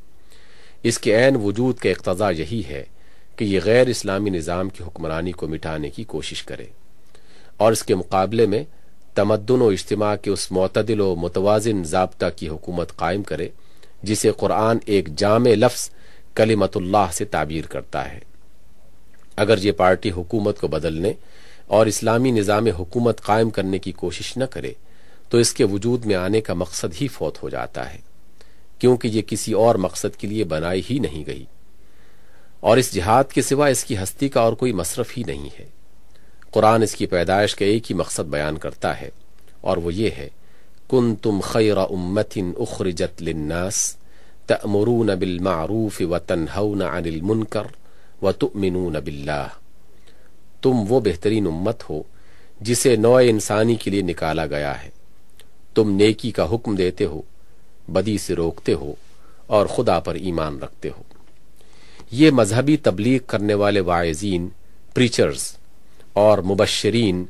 इसके ऐन वजूद का इकतज़ा यही है कि ये गैर इस्लामी निज़ाम की हुक्मरानी को मिटाने की कोशिश करे और इसके मुकाबले में तमदन व इज्तम के उस मतदिल व मुतवाजन जबता की हुकूमत कायम करे जिसे कुरान एक जाम लफ्स कलीमतुल्लाह से ताबीर करता है अगर ये पार्टी हुकूमत को बदलने और इस्लामी निज़ाम हुकूमत कायम करने की कोशिश न करे तो इसके वजूद में आने का मकसद ही फौत हो जाता है क्योंकि ये किसी और मकसद के लिए बनाई ही नहीं गई और इस जिहाद के सिवा इसकी हस्ती का और कोई मसरफ ही नहीं है कुरान इसकी पैदाइश का एक ही मकसद बयान करता है और वो ये है कुन तुम खैर उम्मतिन उखरजत लिन्नास तमरून बिलमारूफ व तनहन अनिल मुनकर व तुमिनून बिल्ला तुम वो बेहतरीन उम्मत हो जिसे नौ इंसानी के लिए निकाला गया है तुम नेकी का हुक्म देते हो बदी से रोकते हो और खुदा पर ईमान रखते हो ये मजहबी तबलीग करने वाले वायजीन प्रीचर्स और मुबशरीन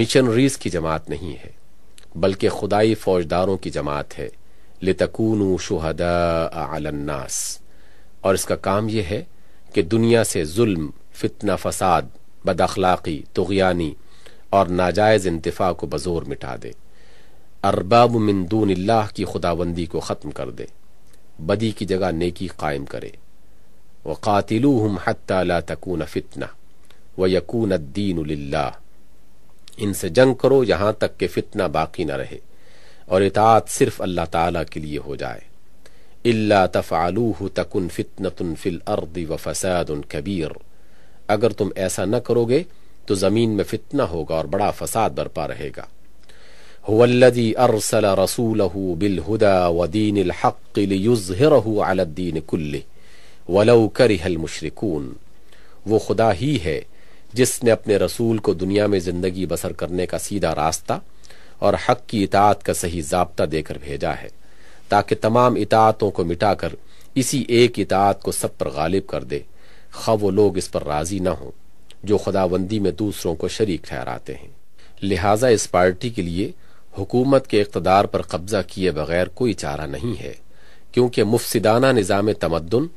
मिशनरीज की जमात नहीं है बल्कि खुदाई फौजदारों की जमात है लितकून शुहदा अलन्नास और इसका काम यह है कि दुनिया से जुल्म फितना फसाद बदखलाकी तुगयानी और नाजायज़ इंतफा को बज़ोर मिटा दे अरबाब मिनदून की खुदाबंदी को ख़त्म कर दे बदी की जगह नेकी कायम करे व कातिलूहम हत्ता तकून फितना व यकून दीन इनसे जंग करो यहाँ तक कि फितना बाकी न रहे और इतात सिर्फ अल्लाह ताला के लिए हो जाए इल्ला तफ़ालूह तकुन फितनतुन फिल अर्द व फसाद कबीर अगर तुम ऐसा न करोगे तो ज़मीन में फितना होगा और बड़ा फसाद बरपा रहेगा हुवल्लदी अरसल रसूलहू बिलहुदा व दीन हक़ लियुज़हिरहू अलद्दीन कुल्ली वलऊ करहल मुशरकून वो खुदा ही है जिसने अपने रसूल को दुनिया में ज़िंदगी बसर करने का सीधा रास्ता और हक की इतात का सही जबता देकर भेजा है ताकि तमाम इतातों को मिटाकर इसी एक इतात को सब पर गालिब कर दे ख वो लोग इस पर राज़ी न हों जो खुदाबंदी में दूसरों को शरीक ठहराते हैं लिहाजा इस पार्टी के लिए हुकूमत के इकतदार पर कब्जा किए बगैर कोई चारा नहीं है क्योंकि मुफसदाना निज़ाम तमदन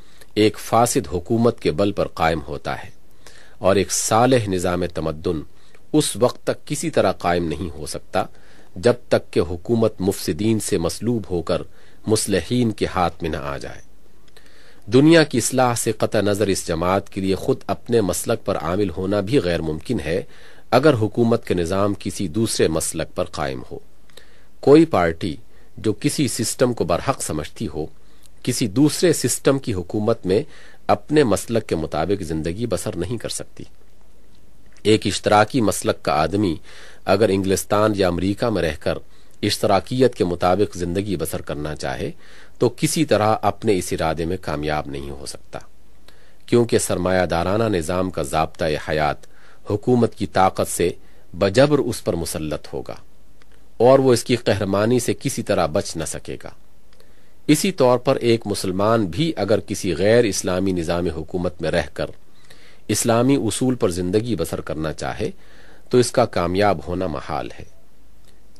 एक फासिद हुकूमत के बल पर कायम होता है और एक साल निज़ाम तमदन उस वक्त तक किसी तरह कायम नहीं हो सकता जब तक कि हुकूमत मुफसदीन से मसलूब होकर मुसलहन के हाथ में न आ जाए दुनिया की असलाह से क़त नज़र इस जमात के लिए खुद अपने मसलक पर आमिल होना भी गैर मुमकिन है अगर हुकूमत के निज़ाम किसी दूसरे मसलक पर कायम हो कोई पार्टी जो किसी सिस्टम को बरहक समझती हो किसी दूसरे सिस्टम की हुकूमत में अपने मसलक के मुताबिक जिंदगी बसर नहीं कर सकती एक इश्तराकी मसलक का आदमी अगर इंग्लिस्तान या अमरीका में रहकर इश्तराकियत के मुताबिक जिंदगी बसर करना चाहे तो किसी तरह अपने इस इरादे में कामयाब नहीं हो सकता क्योंकि सरमायादाराना निज़ाम का जबता हयात हुकूमत की ताकत से बजबर उस पर मुसलत होगा और वो इसकी कहरमानी से किसी तरह बच न सकेगा इसी तौर पर एक मुसलमान भी अगर किसी गैर इस्लामी निज़ाम हुकूमत में रहकर इस्लामी उसूल पर ज़िंदगी बसर करना चाहे तो इसका कामयाब होना महाल है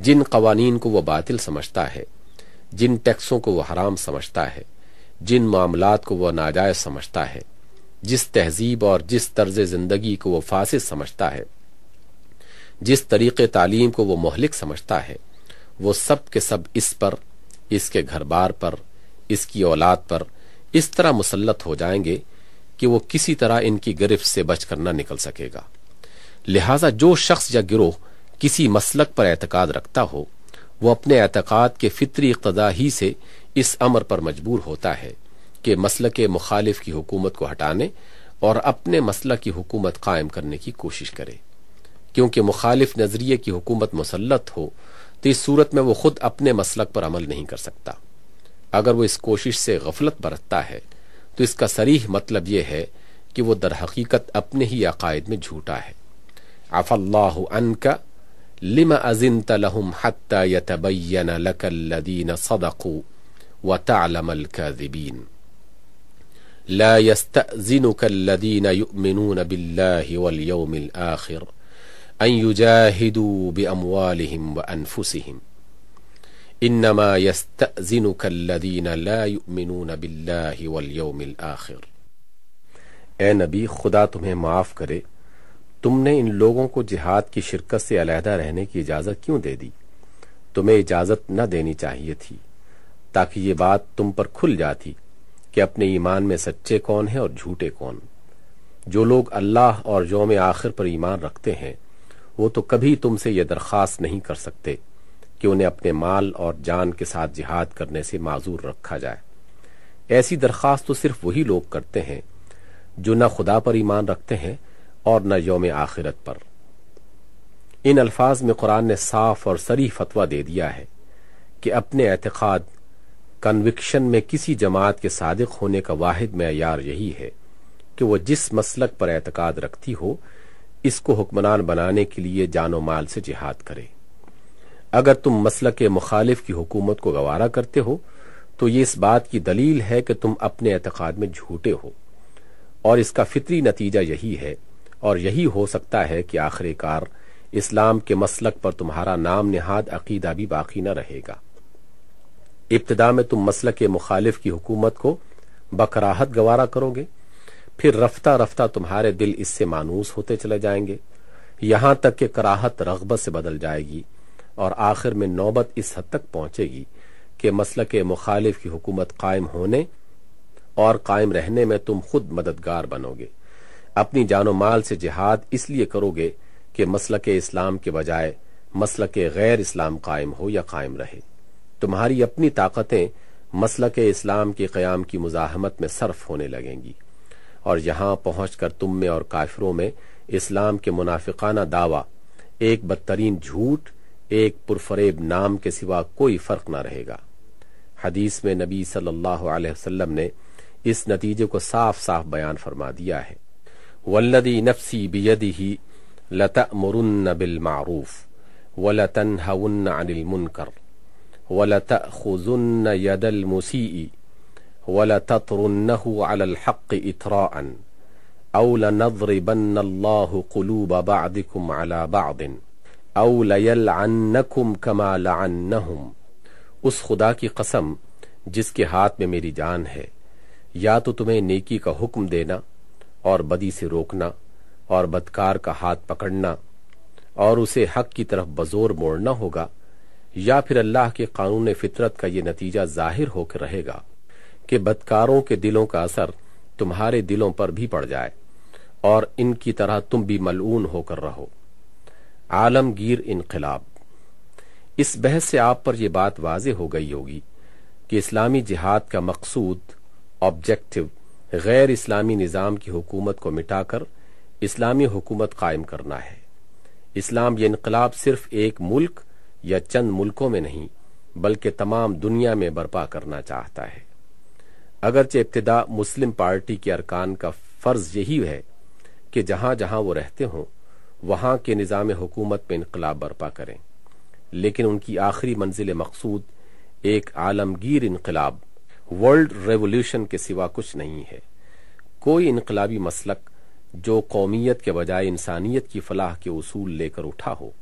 जिन कवानीन को वह बातिल समझता है जिन टैक्सों को वह हराम समझता है जिन मामलात को वह नाजायज समझता है जिस तहजीब और जिस तर्ज जिंदगी को वह फासिद समझता है जिस तरीके तालीम को वह मोहलिक समझता है वो सब के सब इस पर इसके घर बार पर इसकी औलाद पर इस तरह मुसलत हो जाएंगे कि वो किसी तरह इनकी गिरफ्त से बचकर ना निकल सकेगा लिहाजा जो शख्स या गिरोह किसी मसलक पर एतकाद रखता हो वो अपने एतकाद के फितरी इकतदा ही से इस अमर पर मजबूर होता है कि मसल के मुखालिफ की हुकूमत को हटाने और अपने मसल की हुकूमत कायम करने की कोशिश करे क्योंकि मुखालिफ नजरिए की हुकूमत मुसलत हो तो इस सूरत में वो खुद अपने मसलक पर अमल नहीं कर सकता अगर वो इस कोशिश से गफलत बरतता है तो इसका सरीह मतलब यह है कि वो हकीकत अपने ही अकायद में झूठा है अफल्लाह अन का लिम अजिन तलहम हतबैन लकल्लदीन सदकू व तालमल لا يستأذنك الذين يؤمنون بالله واليوم الآخر अयुजाहिदू बमवालहिम व अनफुसहिम इन्नमा यस्तनकल्लिन लामिन बिल्लाहि वलयौमिल आखिर ए नबी खुदा तुम्हें माफ़ करे तुमने इन लोगों को जिहाद की शिरकत से अलहदा रहने की इजाज़त क्यों दे दी तुम्हें इजाज़त न देनी चाहिए थी ताकि ये बात तुम पर खुल जाती कि अपने ईमान में सच्चे कौन हैं और झूठे कौन जो लोग अल्लाह और योम आखिर पर ईमान रखते हैं वो तो कभी तुमसे ये दरख्वास्त नहीं कर सकते कि उन्हें अपने माल और जान के साथ जिहाद करने से माजूर रखा जाए ऐसी दरख्वास्त तो सिर्फ वही लोग करते हैं जो न खुदा पर ईमान रखते हैं और न योम आखिरत पर इन अल्फाज में कुरान ने साफ और सरी फतवा दे दिया है कि अपने एतकाद कन्विक्शन में किसी जमात के सादिक होने का वाहिद मैार यही है कि वह जिस मसलक पर एतकाद रखती हो इसको हुक्मरान बनाने के लिए जानो माल से जिहाद करे अगर तुम मसल के मुखालिफ की हुकूमत को गवारा करते हो तो ये इस बात की दलील है कि तुम अपने एतकाद में झूठे हो और इसका फितरी नतीजा यही है और यही हो सकता है कि आखिरकार इस्लाम के मसलक पर तुम्हारा नाम निहाद अकीदा भी बाकी न रहेगा इब्तदा में तुम मसल के मुखालिफ की हुकूमत को बकराहत गवारा करोगे फिर रफ्ता रफ्ता तुम्हारे दिल इससे मानूस होते चले जाएंगे यहां तक कि कराहत रगबत से बदल जाएगी और आखिर में नौबत इस हद तक पहुंचेगी कि मसल के मुखालिफ की हुकूमत कायम होने और कायम रहने में तुम खुद मददगार बनोगे अपनी जानो माल से जिहाद इसलिए करोगे कि मसल के इस्लाम के बजाय मसल के गैर इस्लाम कायम हो या कायम रहे तुम्हारी अपनी ताकतें मसल के इस्लाम के क्याम की मुजाहमत में सर्फ होने लगेंगी और यहाँ पहुंचकर तुम में और काफिरों में इस्लाम के मुनाफिकाना दावा एक बदतरीन झूठ एक पुरफरेब नाम के सिवा कोई फर्क न रहेगा हदीस में नबी सल्लल्लाहु अलैहि वसल्लम ने इस नतीजे को साफ साफ बयान फरमा दिया है वल्लदी नफसी बियदी ही लता लतमरुन्न बिलमारूफ वलतन हउन्न अनिल मुनकर वलतुन्न यदल मुसी ولتطرنه على الحق إتراء أو لنضربن الله قلوب بعضكم على بعض أو ليلعنكم كما لعنهم उस खुदा की कसम जिसके हाथ में मेरी जान है या तो तुम्हें नेकी का हुक्म देना और बदी से रोकना और बदकार का हाथ पकड़ना और उसे हक की तरफ बजोर मोड़ना होगा या फिर अल्लाह के कानून फितरत का ये नतीजा जाहिर होकर रहेगा कि बदकारों के दिलों का असर तुम्हारे दिलों पर भी पड़ जाए और इनकी तरह तुम भी मलून होकर रहो आलमगीर इनकलाब इस बहस से आप पर यह बात वाज हो गई होगी कि इस्लामी जिहाद का मकसूद ऑब्जेक्टिव गैर इस्लामी निज़ाम की हुकूमत को मिटाकर इस्लामी हुकूमत कायम करना है इस्लाम ये इनकलाब सिर्फ एक मुल्क या चंद मुल्कों में नहीं बल्कि तमाम दुनिया में बर्पा करना चाहता है अगरचे इब्तदा मुस्लिम पार्टी के अरकान का फर्ज यही है कि जहां जहां वो रहते हों वहां के निज़ाम हुकूमत में इनकलाब बर्पा करें लेकिन उनकी आखिरी मंजिल मकसूद एक आलमगीर इनकलाब वर्ल्ड रेवोल्यूशन के सिवा कुछ नहीं है कोई इनकलाबी मसलक जो कौमीत के बजाय इंसानियत की फलाह के उसूल लेकर उठा हो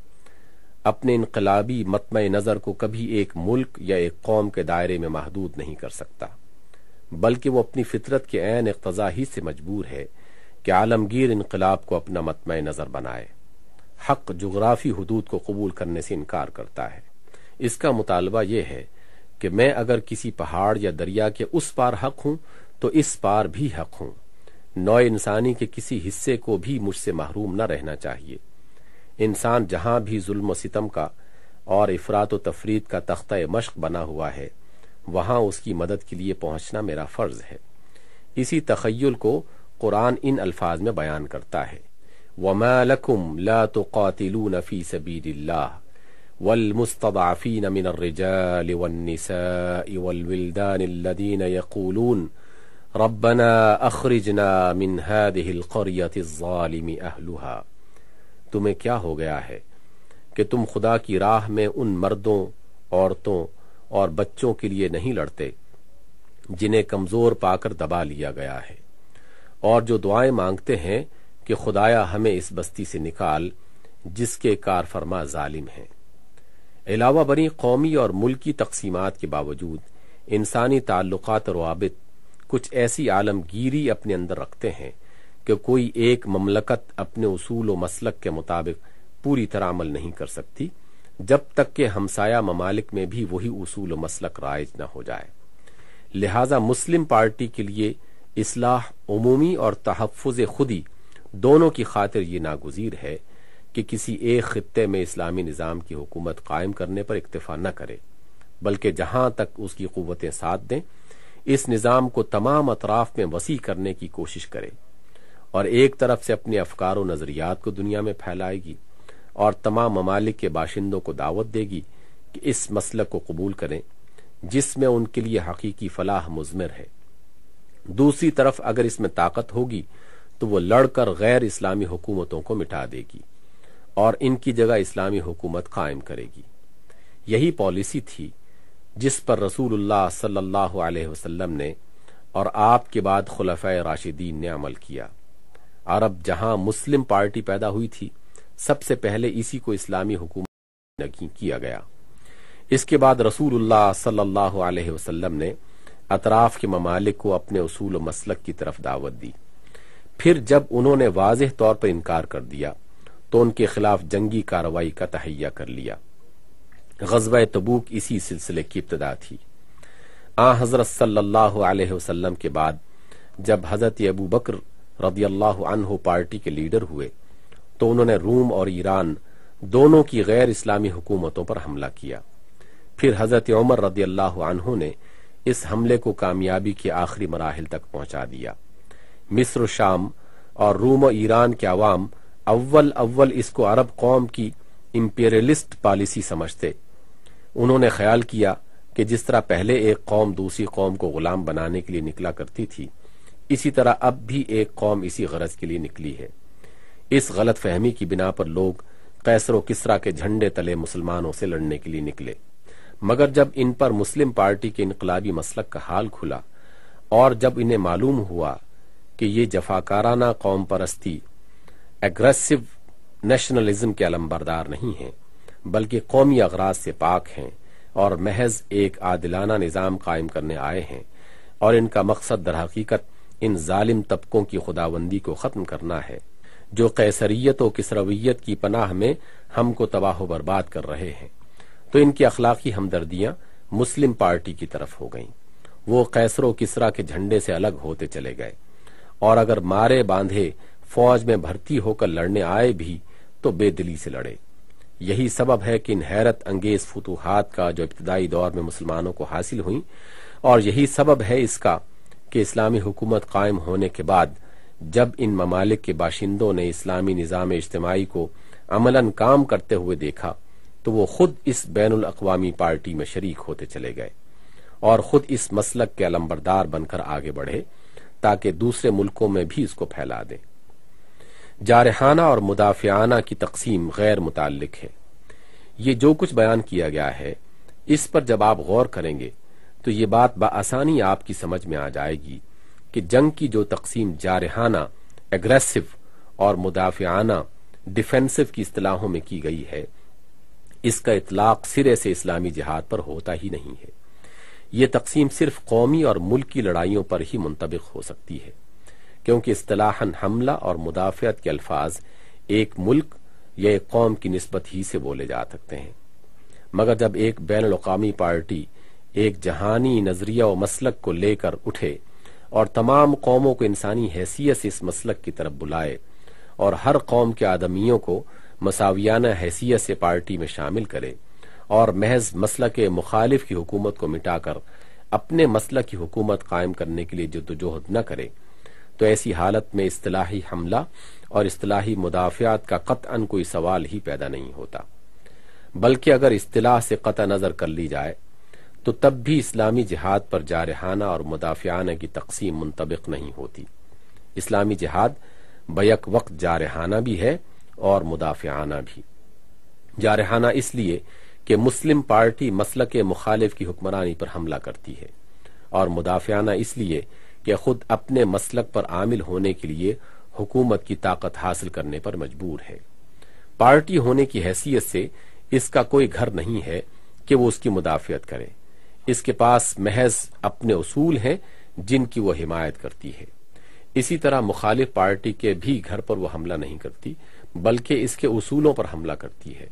अपने इनकलाबी मतम नज़र को कभी एक मुल्क या एक कौम के दायरे में महदूद नहीं कर सकता बल्कि वो अपनी फितरत के आन इकतजा ही से मजबूर है कि आलमगीर इनकलाब को अपना मतम नज़र बनाए हक जोग्राफी हदूद को कबूल करने से इनकार करता है इसका मुतालबा यह है कि मैं अगर किसी पहाड़ या दरिया के उस पार हक हूं तो इस पार भी हक हूं नौ इंसानी के किसी हिस्से को भी मुझसे महरूम न रहना चाहिए इंसान जहां भी जुल्म सितम का और अफरात व तफरीद का तख्ता मश्क बना हुआ है वहां उसकी मदद के लिए पहुंचना मेरा फ़र्ज़ है इसी तखयल को कुरान इन अल्फाज में बयान करता है वमालकुम ला والمستضعفين من الرجال والنساء والولدان الذين يقولون ربنا اخرجنا من هذه हैदिलक़रियत الظالم اهلها तुम्हें क्या हो गया है कि तुम खुदा की राह में उन मर्दों औरतों और बच्चों के लिए नहीं लड़ते जिन्हें कमजोर पाकर दबा लिया गया है और जो दुआएं मांगते हैं कि खुदाया हमें इस बस्ती से निकाल जिसके कार फरमा जालिम हैं अलावा बनी कौमी और मुल्की तकसीमत के बावजूद इंसानी ताल्लुक रवाबित कुछ ऐसी आलमगीरी अपने अंदर रखते हैं कि कोई एक ममलकत अपने उसूल व मसलक के मुताबिक पूरी तरह अमल नहीं कर सकती जब तक के हमसाया ममालिक में भी वही उसूल मसलक राइज न हो जाए लिहाजा मुस्लिम पार्टी के लिए इसलाह उमूमी और तहफ़ खुदी दोनों की खातिर ये नागजीर है कि किसी एक खत्े में इस्लामी निज़ाम की हुकूमत कायम करने पर इक्तफा न करे बल्कि जहां तक उसकी क़वतें साथ दें इस निज़ाम को तमाम अतराफ में वसी करने की कोशिश करे और एक तरफ से अपने अफकार व नज़रियात को दुनिया में फैलाएगी और तमाम ममालिक के बाशिंदों को दावत देगी कि इस मसल को कबूल करें जिसमें उनके लिए हकीकी फलाह मुजमर है दूसरी तरफ अगर इसमें ताकत होगी तो वह लड़कर गैर इस्लामी हुकूमतों को मिटा देगी और इनकी जगह इस्लामी हुकूमत कायम करेगी यही पॉलिसी थी जिस पर रसूल सल्लल्लाहु ने और आपके बाद खुलफा राशिदीन ने अमल किया अरब जहां मुस्लिम पार्टी पैदा हुई थी सबसे पहले इसी को इस्लामी हुकूमत किया गया इसके बाद रसूलुल्लाह सल्लल्लाहु अलैहि वसल्लम ने अतराफ के ममालिक को अपने उसूल मसलक की तरफ दावत दी फिर जब उन्होंने वाज तौर पर इनकार कर दिया तो उनके खिलाफ जंगी कार्रवाई का तहैया कर लिया गजब तबूक इसी सिलसिले की इब्तदा थी आ हजरत सल्लाम के बाद जब हजरत अबू बकर रदी अल्लाह पार्टी के लीडर हुए तो उन्होंने रूम और ईरान दोनों की गैर इस्लामी हुकूमतों पर हमला किया फिर हजरत उमर रदी अल्लाह ने इस हमले को कामयाबी के आखिरी मराहल तक पहुंचा दिया मिस्र शाम और रूम और ईरान के अवाम अव्वल अव्वल इसको अरब कौम की इम्पेरियलिस्ट पॉलिसी समझते उन्होंने ख्याल किया कि जिस तरह पहले एक कौम दूसरी कौम को गुलाम बनाने के लिए निकला करती थी इसी तरह अब भी एक कौम इसी गरज के लिए निकली है इस गलत फहमी की बिना पर लोग कैसरों किसरा के झंडे तले मुसलमानों से लड़ने के लिए निकले मगर जब इन पर मुस्लिम पार्टी के इनकलाबी मसलक का हाल खुला और जब इन्हें मालूम हुआ कि ये जफाकाराना कौम परस्ती एग्रेसिव नेशनलिज्म के अलम्बरदार नहीं है बल्कि कौमी अगराज से पाक हैं और महज एक आदिलाना निज़ाम कायम करने आए हैं और इनका मकसद दरहकीकत इन जालिम तबकों की खुदाबंदी को ख़त्म करना है जो कैसरियत और किसरवियत की पनाह में हमको तबाह बर्बाद कर रहे हैं तो इनकी अखलाकी हमदर्दियां मुस्लिम पार्टी की तरफ हो गईं वो कैसरो किसरा के झंडे से अलग होते चले गए और अगर मारे बांधे फौज में भर्ती होकर लड़ने आए भी तो बेदिली से लड़े यही सबब है कि इन हैरत अंगेज फतूहत का जो इब्तदाई दौर में मुसलमानों को हासिल हुई और यही सबब है इसका कि इस्लामी हुकूमत कायम होने के बाद जब इन ममालिक के बाशिंदों ने इस्लामी निज़ाम इज्तमाही को अमलन काम करते हुए देखा तो वो खुद इस बैन अवी पार्टी में शरीक होते चले गए और खुद इस मसलक के अलम्बरदार बनकर आगे बढ़े ताकि दूसरे मुल्कों में भी इसको फैला दें जारहाना और मुदाफियाना की तकसीम गैर मुतल है ये जो कुछ बयान किया गया है इस पर जब आप गौर करेंगे तो ये बात बसानी आपकी समझ में आ जाएगी कि जंग की जो तकसीम जारहाना एग्रेसिव और मुदाफ़ाना डिफेंसिव की असलाहों में की गई है इसका इतलाक सिरे से इस्लामी जिहाद पर होता ही नहीं है यह तकसीम सिर्फ कौमी और मुल्क की लड़ाइयों पर ही मुंतबिक हो सकती है क्योंकि असलाहन हमला और मुदाफियत के अल्फाज एक मुल्क या एक कौम की नस्बत ही से बोले जा सकते हैं मगर जब एक बैन अवी पार्टी एक जहानी नजरिया व मसलक को लेकर उठे और तमाम कौमों को इंसानी हैसियत से इस मसलक की तरफ बुलाए और हर कौम के आदमियों को मसावियाना हैसियत से पार्टी में शामिल करे और महज मसल के मुखालिफ की हुकूमत को मिटाकर अपने मसल की हुकूमत कायम करने के लिए जदोजहद न करे तो ऐसी हालत में असलाही हमला और असलाही मुदाफियात का कतअन कोई सवाल ही पैदा नहीं होता बल्कि अगर असलाह से कत नज़र कर ली जाए तो तब भी इस्लामी जिहाद पर जारहाना और मुदाफियाना की तकसीम मुंतबिक नहीं होती इस्लामी जिहाद बैक वक्त जारहाना भी है और मुदाफियाना भी जारहाना इसलिए कि मुस्लिम पार्टी मसल के मुखालिफ की हुक्मरानी पर हमला करती है और मुदाफियाना इसलिए कि खुद अपने मसलक पर आमिल होने के लिए हुकूमत की ताकत हासिल करने पर मजबूर है पार्टी होने की हैसियत से इसका कोई घर नहीं है कि वो उसकी मुदाफियत करे इसके पास महज अपने उसूल हैं जिनकी वो हिमायत करती है इसी तरह मुखालिफ पार्टी के भी घर पर वो हमला नहीं करती बल्कि इसके उसूलों पर हमला करती है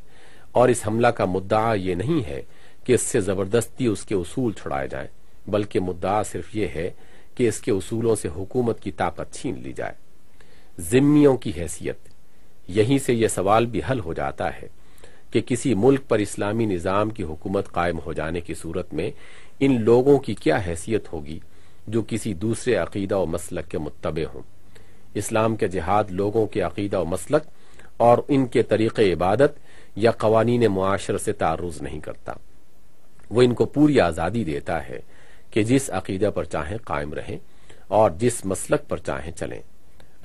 और इस हमला का मुद्दा ये नहीं है कि इससे ज़बरदस्ती उसके उसूल छुड़ाए जाएं बल्कि मुद्दा सिर्फ ये है कि इसके उसूलों से हुकूमत की ताकत छीन ली जाए जिम्मियों की हैसियत यहीं से यह सवाल भी हल हो जाता है कि किसी मुल्क पर इस्लामी निज़ाम की हुकूमत कायम हो जाने की सूरत में इन लोगों की क्या हैसियत होगी जो किसी दूसरे अकीदा और मसलक के मुतबे हों इस्लाम के जिहाद लोगों के अकीदा और मसलक और इनके तरीक़े इबादत या कवानीन मुआशर से तारुज नहीं करता वो इनको पूरी आज़ादी देता है कि जिस अकीदे पर चाहें कायम रहें और जिस मसलक पर चाहें चलें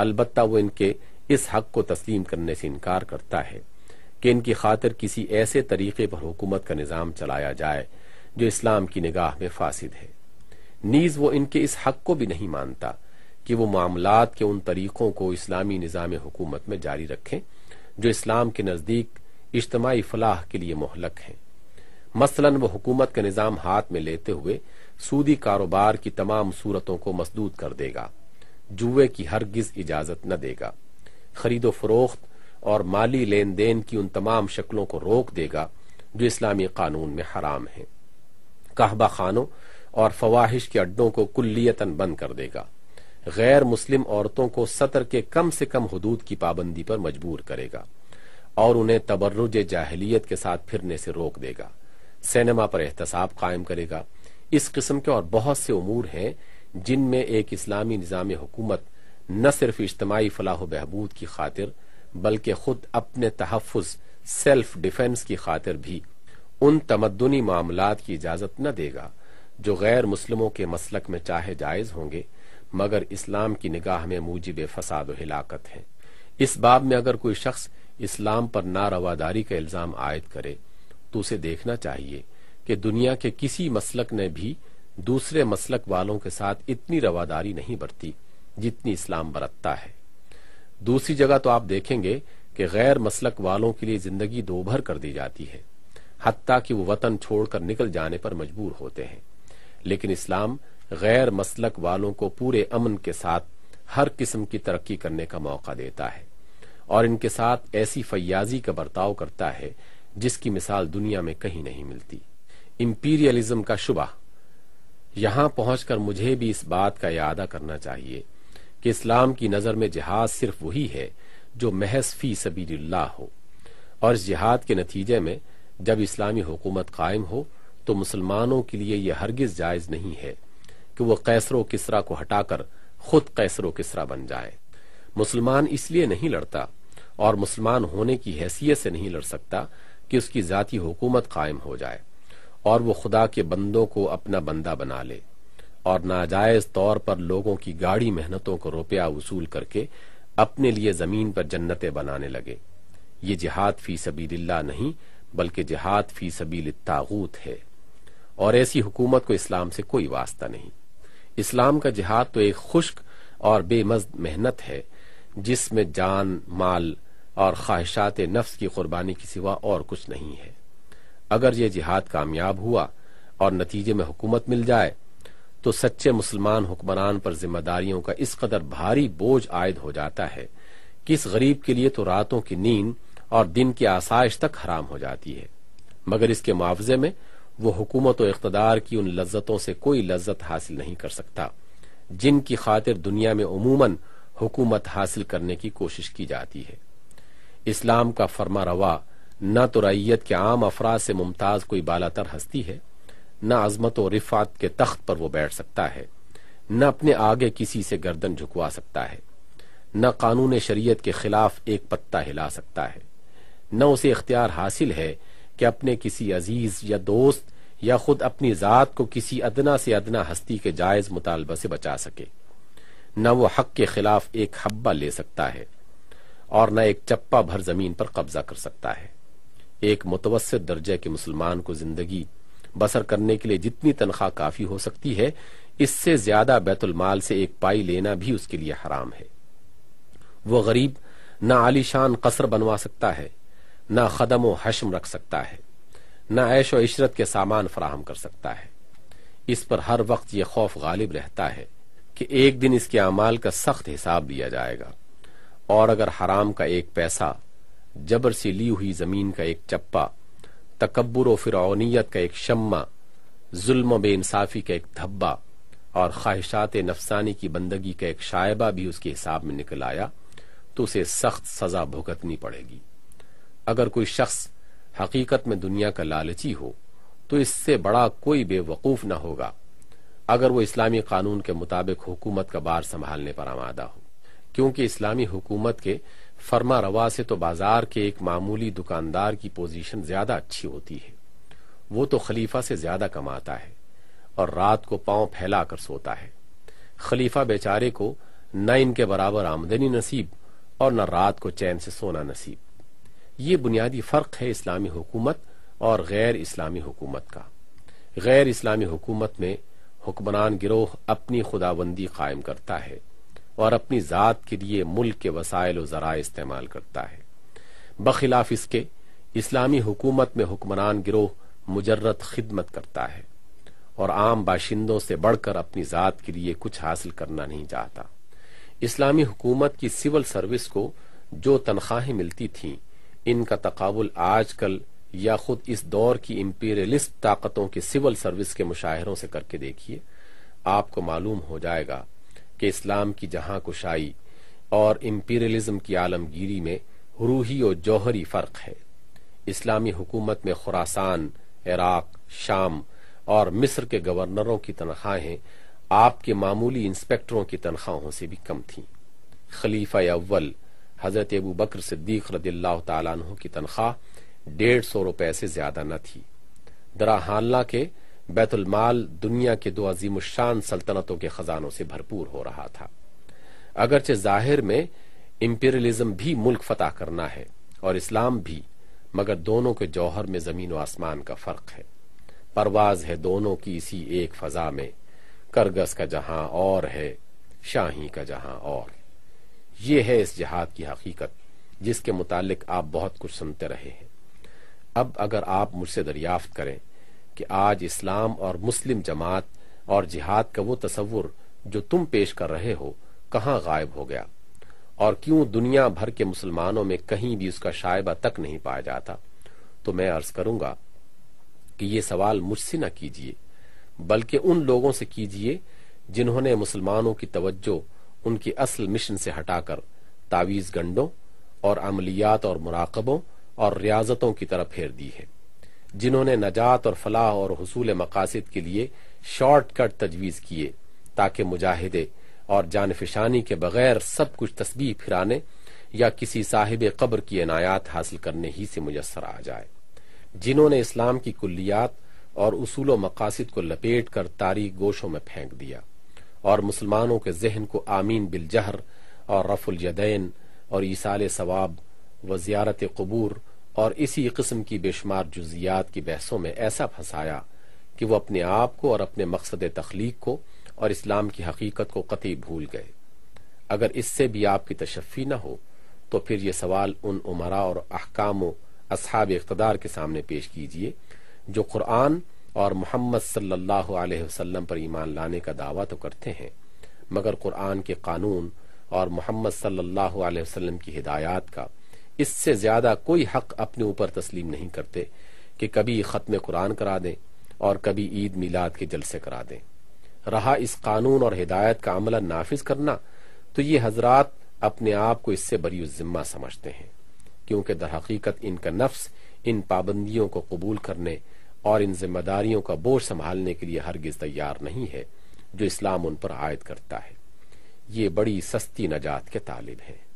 अलबत्ता वो इनके इस हक को तस्लीम करने से इनकार करता है कि इनकी खातिर किसी ऐसे तरीके पर हुकूमत का निज़ाम चलाया जाए जो इस्लाम की निगाह में फासिद है नीज वो इनके इस हक को भी नहीं मानता कि वो मामला के उन तरीकों को इस्लामी निज़ाम हुकूमत में जारी रखें जो इस्लाम के नज़दीक इज्तमाही फलाह के लिए मोहलक है मसलन वो हुकूमत का निज़ाम हाथ में लेते हुए सूदी कारोबार की तमाम सूरतों को मसदूद कर देगा जुए की हरगिज इजाजत न देगा खरीदो फरोख्त और माली लेन देन की उन तमाम शक्लों को रोक देगा जो इस्लामी कानून में हराम है कहबा खानों और फवाहिश के अड्डों को कुल्लियतन बंद कर देगा गैर मुस्लिम औरतों को सतर के कम से कम हदूद की पाबंदी पर मजबूर करेगा और उन्हें तबर्रुज जाहलीत के साथ फिरने से रोक देगा सिनेमा पर एहतसाब कायम करेगा इस किस्म के और बहुत से उमूर हैं जिनमें एक इस्लामी निज़ाम हुकूमत न सिर्फ इज्तमाही फलाह बहबूद की खातिर बल्कि खुद अपने तहफ़ सेल्फ डिफेंस की खातिर भी उन तमदनी मामला की इजाज़त न देगा जो गैर मुस्लिमों के मसलक में चाहे जायज़ होंगे मगर इस्लाम की निगाह में मूजिब फसाद हिलात है इस बाब में अगर कोई शख्स इस्लाम पर नारवादारी का इल्ज़ाम आयद करे तो उसे देखना चाहिए कि दुनिया के किसी मसलक ने भी दूसरे मसलक वालों के साथ इतनी रवादारी नहीं बरती जितनी इस्लाम बरतता है दूसरी जगह तो आप देखेंगे कि गैर मसलक वालों के लिए जिंदगी दोभर कर दी जाती है हती कि वो वतन छोड़कर निकल जाने पर मजबूर होते हैं लेकिन इस्लाम गैर मसलक वालों को पूरे अमन के साथ हर किस्म की तरक्की करने का मौका देता है और इनके साथ ऐसी फयाजी का बर्ताव करता है जिसकी मिसाल दुनिया में कहीं नहीं मिलती इम्पीरियलिज्म का शुबा यहां पहुंचकर मुझे भी इस बात का यादा करना चाहिए कि इस्लाम की नज़र में जहाज सिर्फ वही है जो महज फी सबील्ला हो और इस जिहाद के नतीजे में जब इस्लामी हुकूमत कायम हो तो मुसलमानों के लिए यह हरगिज जायज़ नहीं है कि वह कैसरों किसरा को हटाकर खुद कैसरों किसरा बन जाए मुसलमान इसलिए नहीं लड़ता और मुसलमान होने की हैसियत से नहीं लड़ सकता कि उसकी ज़ाती हुकूमत कायम हो जाए और वो खुदा के बंदों को अपना बंदा बना ले और नाजायज तौर पर लोगों की गाड़ी मेहनतों को रुपया वसूल करके अपने लिए जमीन पर जन्नतें बनाने लगे ये जिहाद फी दिल्ला नहीं बल्कि जिहाद फी सबील तागूत है और ऐसी हुकूमत को इस्लाम से कोई वास्ता नहीं इस्लाम का जिहाद तो एक खुश्क और बेमज मेहनत है जिसमें जान माल और ख्वाहिशात नफ्स की कुर्बानी के सिवा और कुछ नहीं है अगर यह जिहाद कामयाब हुआ और नतीजे में हुकूमत मिल जाए तो सच्चे मुसलमान हुक्मरान पर जिम्मेदारियों का इस कदर भारी बोझ आयद हो जाता है कि इस गरीब के लिए तो रातों की नींद और दिन की आसाइश तक हराम हो जाती है मगर इसके मुआवजे में वो हुकूमत और इकतदार की उन लज्जतों से कोई लज्जत हासिल नहीं कर सकता जिनकी खातिर दुनिया में उमूमन हुकूमत हासिल करने की कोशिश की जाती है इस्लाम का फरमा रवा न तो रैयत के आम अफराज से मुमताज कोई बालातर हस्ती है न अजमत और रिफात के तख्त पर वो बैठ सकता है न अपने आगे किसी से गर्दन झुकवा सकता है न कानून शरीयत के खिलाफ एक पत्ता हिला सकता है न उसे इख्तियार हासिल है कि अपने किसी अजीज या दोस्त या खुद अपनी ज़ात को किसी अदना से अदना हस्ती के जायज़ मुतालबा से बचा सके न वो हक के खिलाफ एक हब्बा ले सकता है और न एक चप्पा भर जमीन पर कब्जा कर सकता है एक मुतवस दर्जे के मुसलमान को जिंदगी बसर करने के लिए जितनी तनख्वाह काफी हो सकती है इससे ज्यादा बैतुलमाल से एक पाई लेना भी उसके लिए हराम है वो गरीब न आलिशान कसर बनवा सकता है न खदम व हशम रख सकता है न ऐश व इशरत के सामान फराहम कर सकता है इस पर हर वक्त यह खौफ गालिब रहता है कि एक दिन इसके अमाल का सख्त हिसाब लिया जाएगा और अगर हराम का एक पैसा जबर से ली हुई जमीन का एक चप्पा तकबर व फिरौनीत का एक शम्मा जुल्म इंसाफी का एक धब्बा और ख्वाहिशात नफसानी की बंदगी का एक शायबा भी उसके हिसाब में निकल आया तो उसे सख्त सजा भुगतनी पड़ेगी अगर कोई शख्स हकीकत में दुनिया का लालची हो तो इससे बड़ा कोई बेवकूफ न होगा अगर वो इस्लामी कानून के मुताबिक हुकूमत का बार संभालने पर आमादा हो क्योंकि इस्लामी हुकूमत के फर्मा रवा से तो बाजार के एक मामूली दुकानदार की पोजीशन ज्यादा अच्छी होती है वो तो खलीफा से ज्यादा कमाता है और रात को पांव फैलाकर सोता है खलीफा बेचारे को न इनके बराबर आमदनी नसीब और न रात को चैन से सोना नसीब ये बुनियादी फर्क है इस्लामी हुकूमत और गैर इस्लामी हुकूमत का गैर इस्लामी हुकूमत में हुक्मरान गिरोह अपनी खुदाबंदी कायम करता है और अपनी ज़ात के लिए मुल्क के वसायल व ज़रा इस्तेमाल करता है बखिलाफ इसके इस्लामी हुकूमत में हुक्मरान गिरोह मुजर्रत खिदमत करता है और आम बाशिंदों से बढ़कर अपनी ज़ात के लिए कुछ हासिल करना नहीं चाहता इस्लामी हुकूमत की सिविल सर्विस को जो तनख्वाहें मिलती थी इनका तकावल आजकल या खुद इस दौर की इम्पीरियलिस्ट ताकतों के सिविल सर्विस के मुशाहरों से करके देखिए आपको मालूम हो जाएगा कि इस्लाम की जहां कुशाई और इम्पीरियलिज्म की आलमगीरी में रूही और जौहरी फर्क है इस्लामी हुकूमत में खुरासान इराक शाम और मिस्र के गवर्नरों की तनख्वाहें आपके मामूली इंस्पेक्टरों की तनख्वाहों से भी कम थीं खलीफा अव्वल हजरत अबू बकर सिद्दीक रदील्ला तु की तनख्वाह डेढ़ सौ रुपये से ज्यादा न थी दरा हाल के बैतुलमाल दुनिया के दो अजीम शान सल्तनतों के खजानों से भरपूर हो रहा था अगरचे जाहिर में इम्पीरियलिज्म भी मुल्क फतह करना है और इस्लाम भी मगर दोनों के जौहर में जमीन व आसमान का फर्क है परवाज है दोनों की इसी एक फजा में करगस का जहां और है शाही का जहां और ये है इस जहाद की हकीकत जिसके मुतालिक आप बहुत कुछ सुनते रहे हैं अब अगर आप मुझसे दरियाफ्त करें कि आज इस्लाम और मुस्लिम जमात और जिहाद का वो तस्वुर जो तुम पेश कर रहे हो कहा गायब हो गया और क्यों दुनिया भर के मुसलमानों में कहीं भी उसका शायबा तक नहीं पाया जाता तो मैं अर्ज करूंगा कि ये सवाल मुझसे न कीजिए बल्कि उन लोगों से कीजिए जिन्होंने मुसलमानों की तवज्जो उनके असल मिशन से हटाकर तावीज गंडों और अमलियात और मुराकबों और रियाजतों की तरफ फेर दी है जिन्होंने नजात और फलाह और हसूल मकासद के लिए शॉर्ट कट तजवीज़ किए ताकि मुजाहिदे और जानफिशानी के बगैर सब कुछ तस्बी फिराने या किसी साहिब कब्र की अनायात हासिल करने ही से मुजसर आ जाए जिन्होंने इस्लाम की कुल्लियात और उसूल मकासद को लपेट कर तारी गोशों में फेंक दिया और मुसलमानों के जहन को आमीन बिलजहर और रफुलजैन और ईसाल सवाब व जियारत कबूर और इसी किस्म की बेशुमार जुजियात की बहसों में ऐसा फंसाया कि वो अपने आप को और अपने मकसद तख्लीक को और इस्लाम की हकीकत को कतई भूल गए अगर इससे भी आपकी तशफ़ी न हो तो फिर ये सवाल उन उमरा और अहकाम असहाब इकतदार के सामने पेश कीजिए जो कुरान और मोहम्मद सल्लल्लाहु अलैहि पर ईमान लाने का दावा तो करते हैं मगर कुरान के कानून और मोहम्मद सल्लल्लाहु अलैहि की हिदायत का इससे ज्यादा कोई हक अपने ऊपर तस्लीम नहीं करते कि कभी ख़त्म कुरान करा दें और कभी ईद मिलाद के जलसे करा दें रहा इस कानून और हिदायत का अमला नाफिज करना तो ये हजरात अपने आप को इससे बड़ी ज़िम्मा समझते हैं क्योंकि दरहकीकत इनका नफ्स इन पाबंदियों को कबूल करने और इन जिम्मेदारियों का बोझ संभालने के लिए हरगिज तैयार नहीं है जो इस्लाम उन पर आयद करता है ये बड़ी सस्ती नजात के तालिब हैं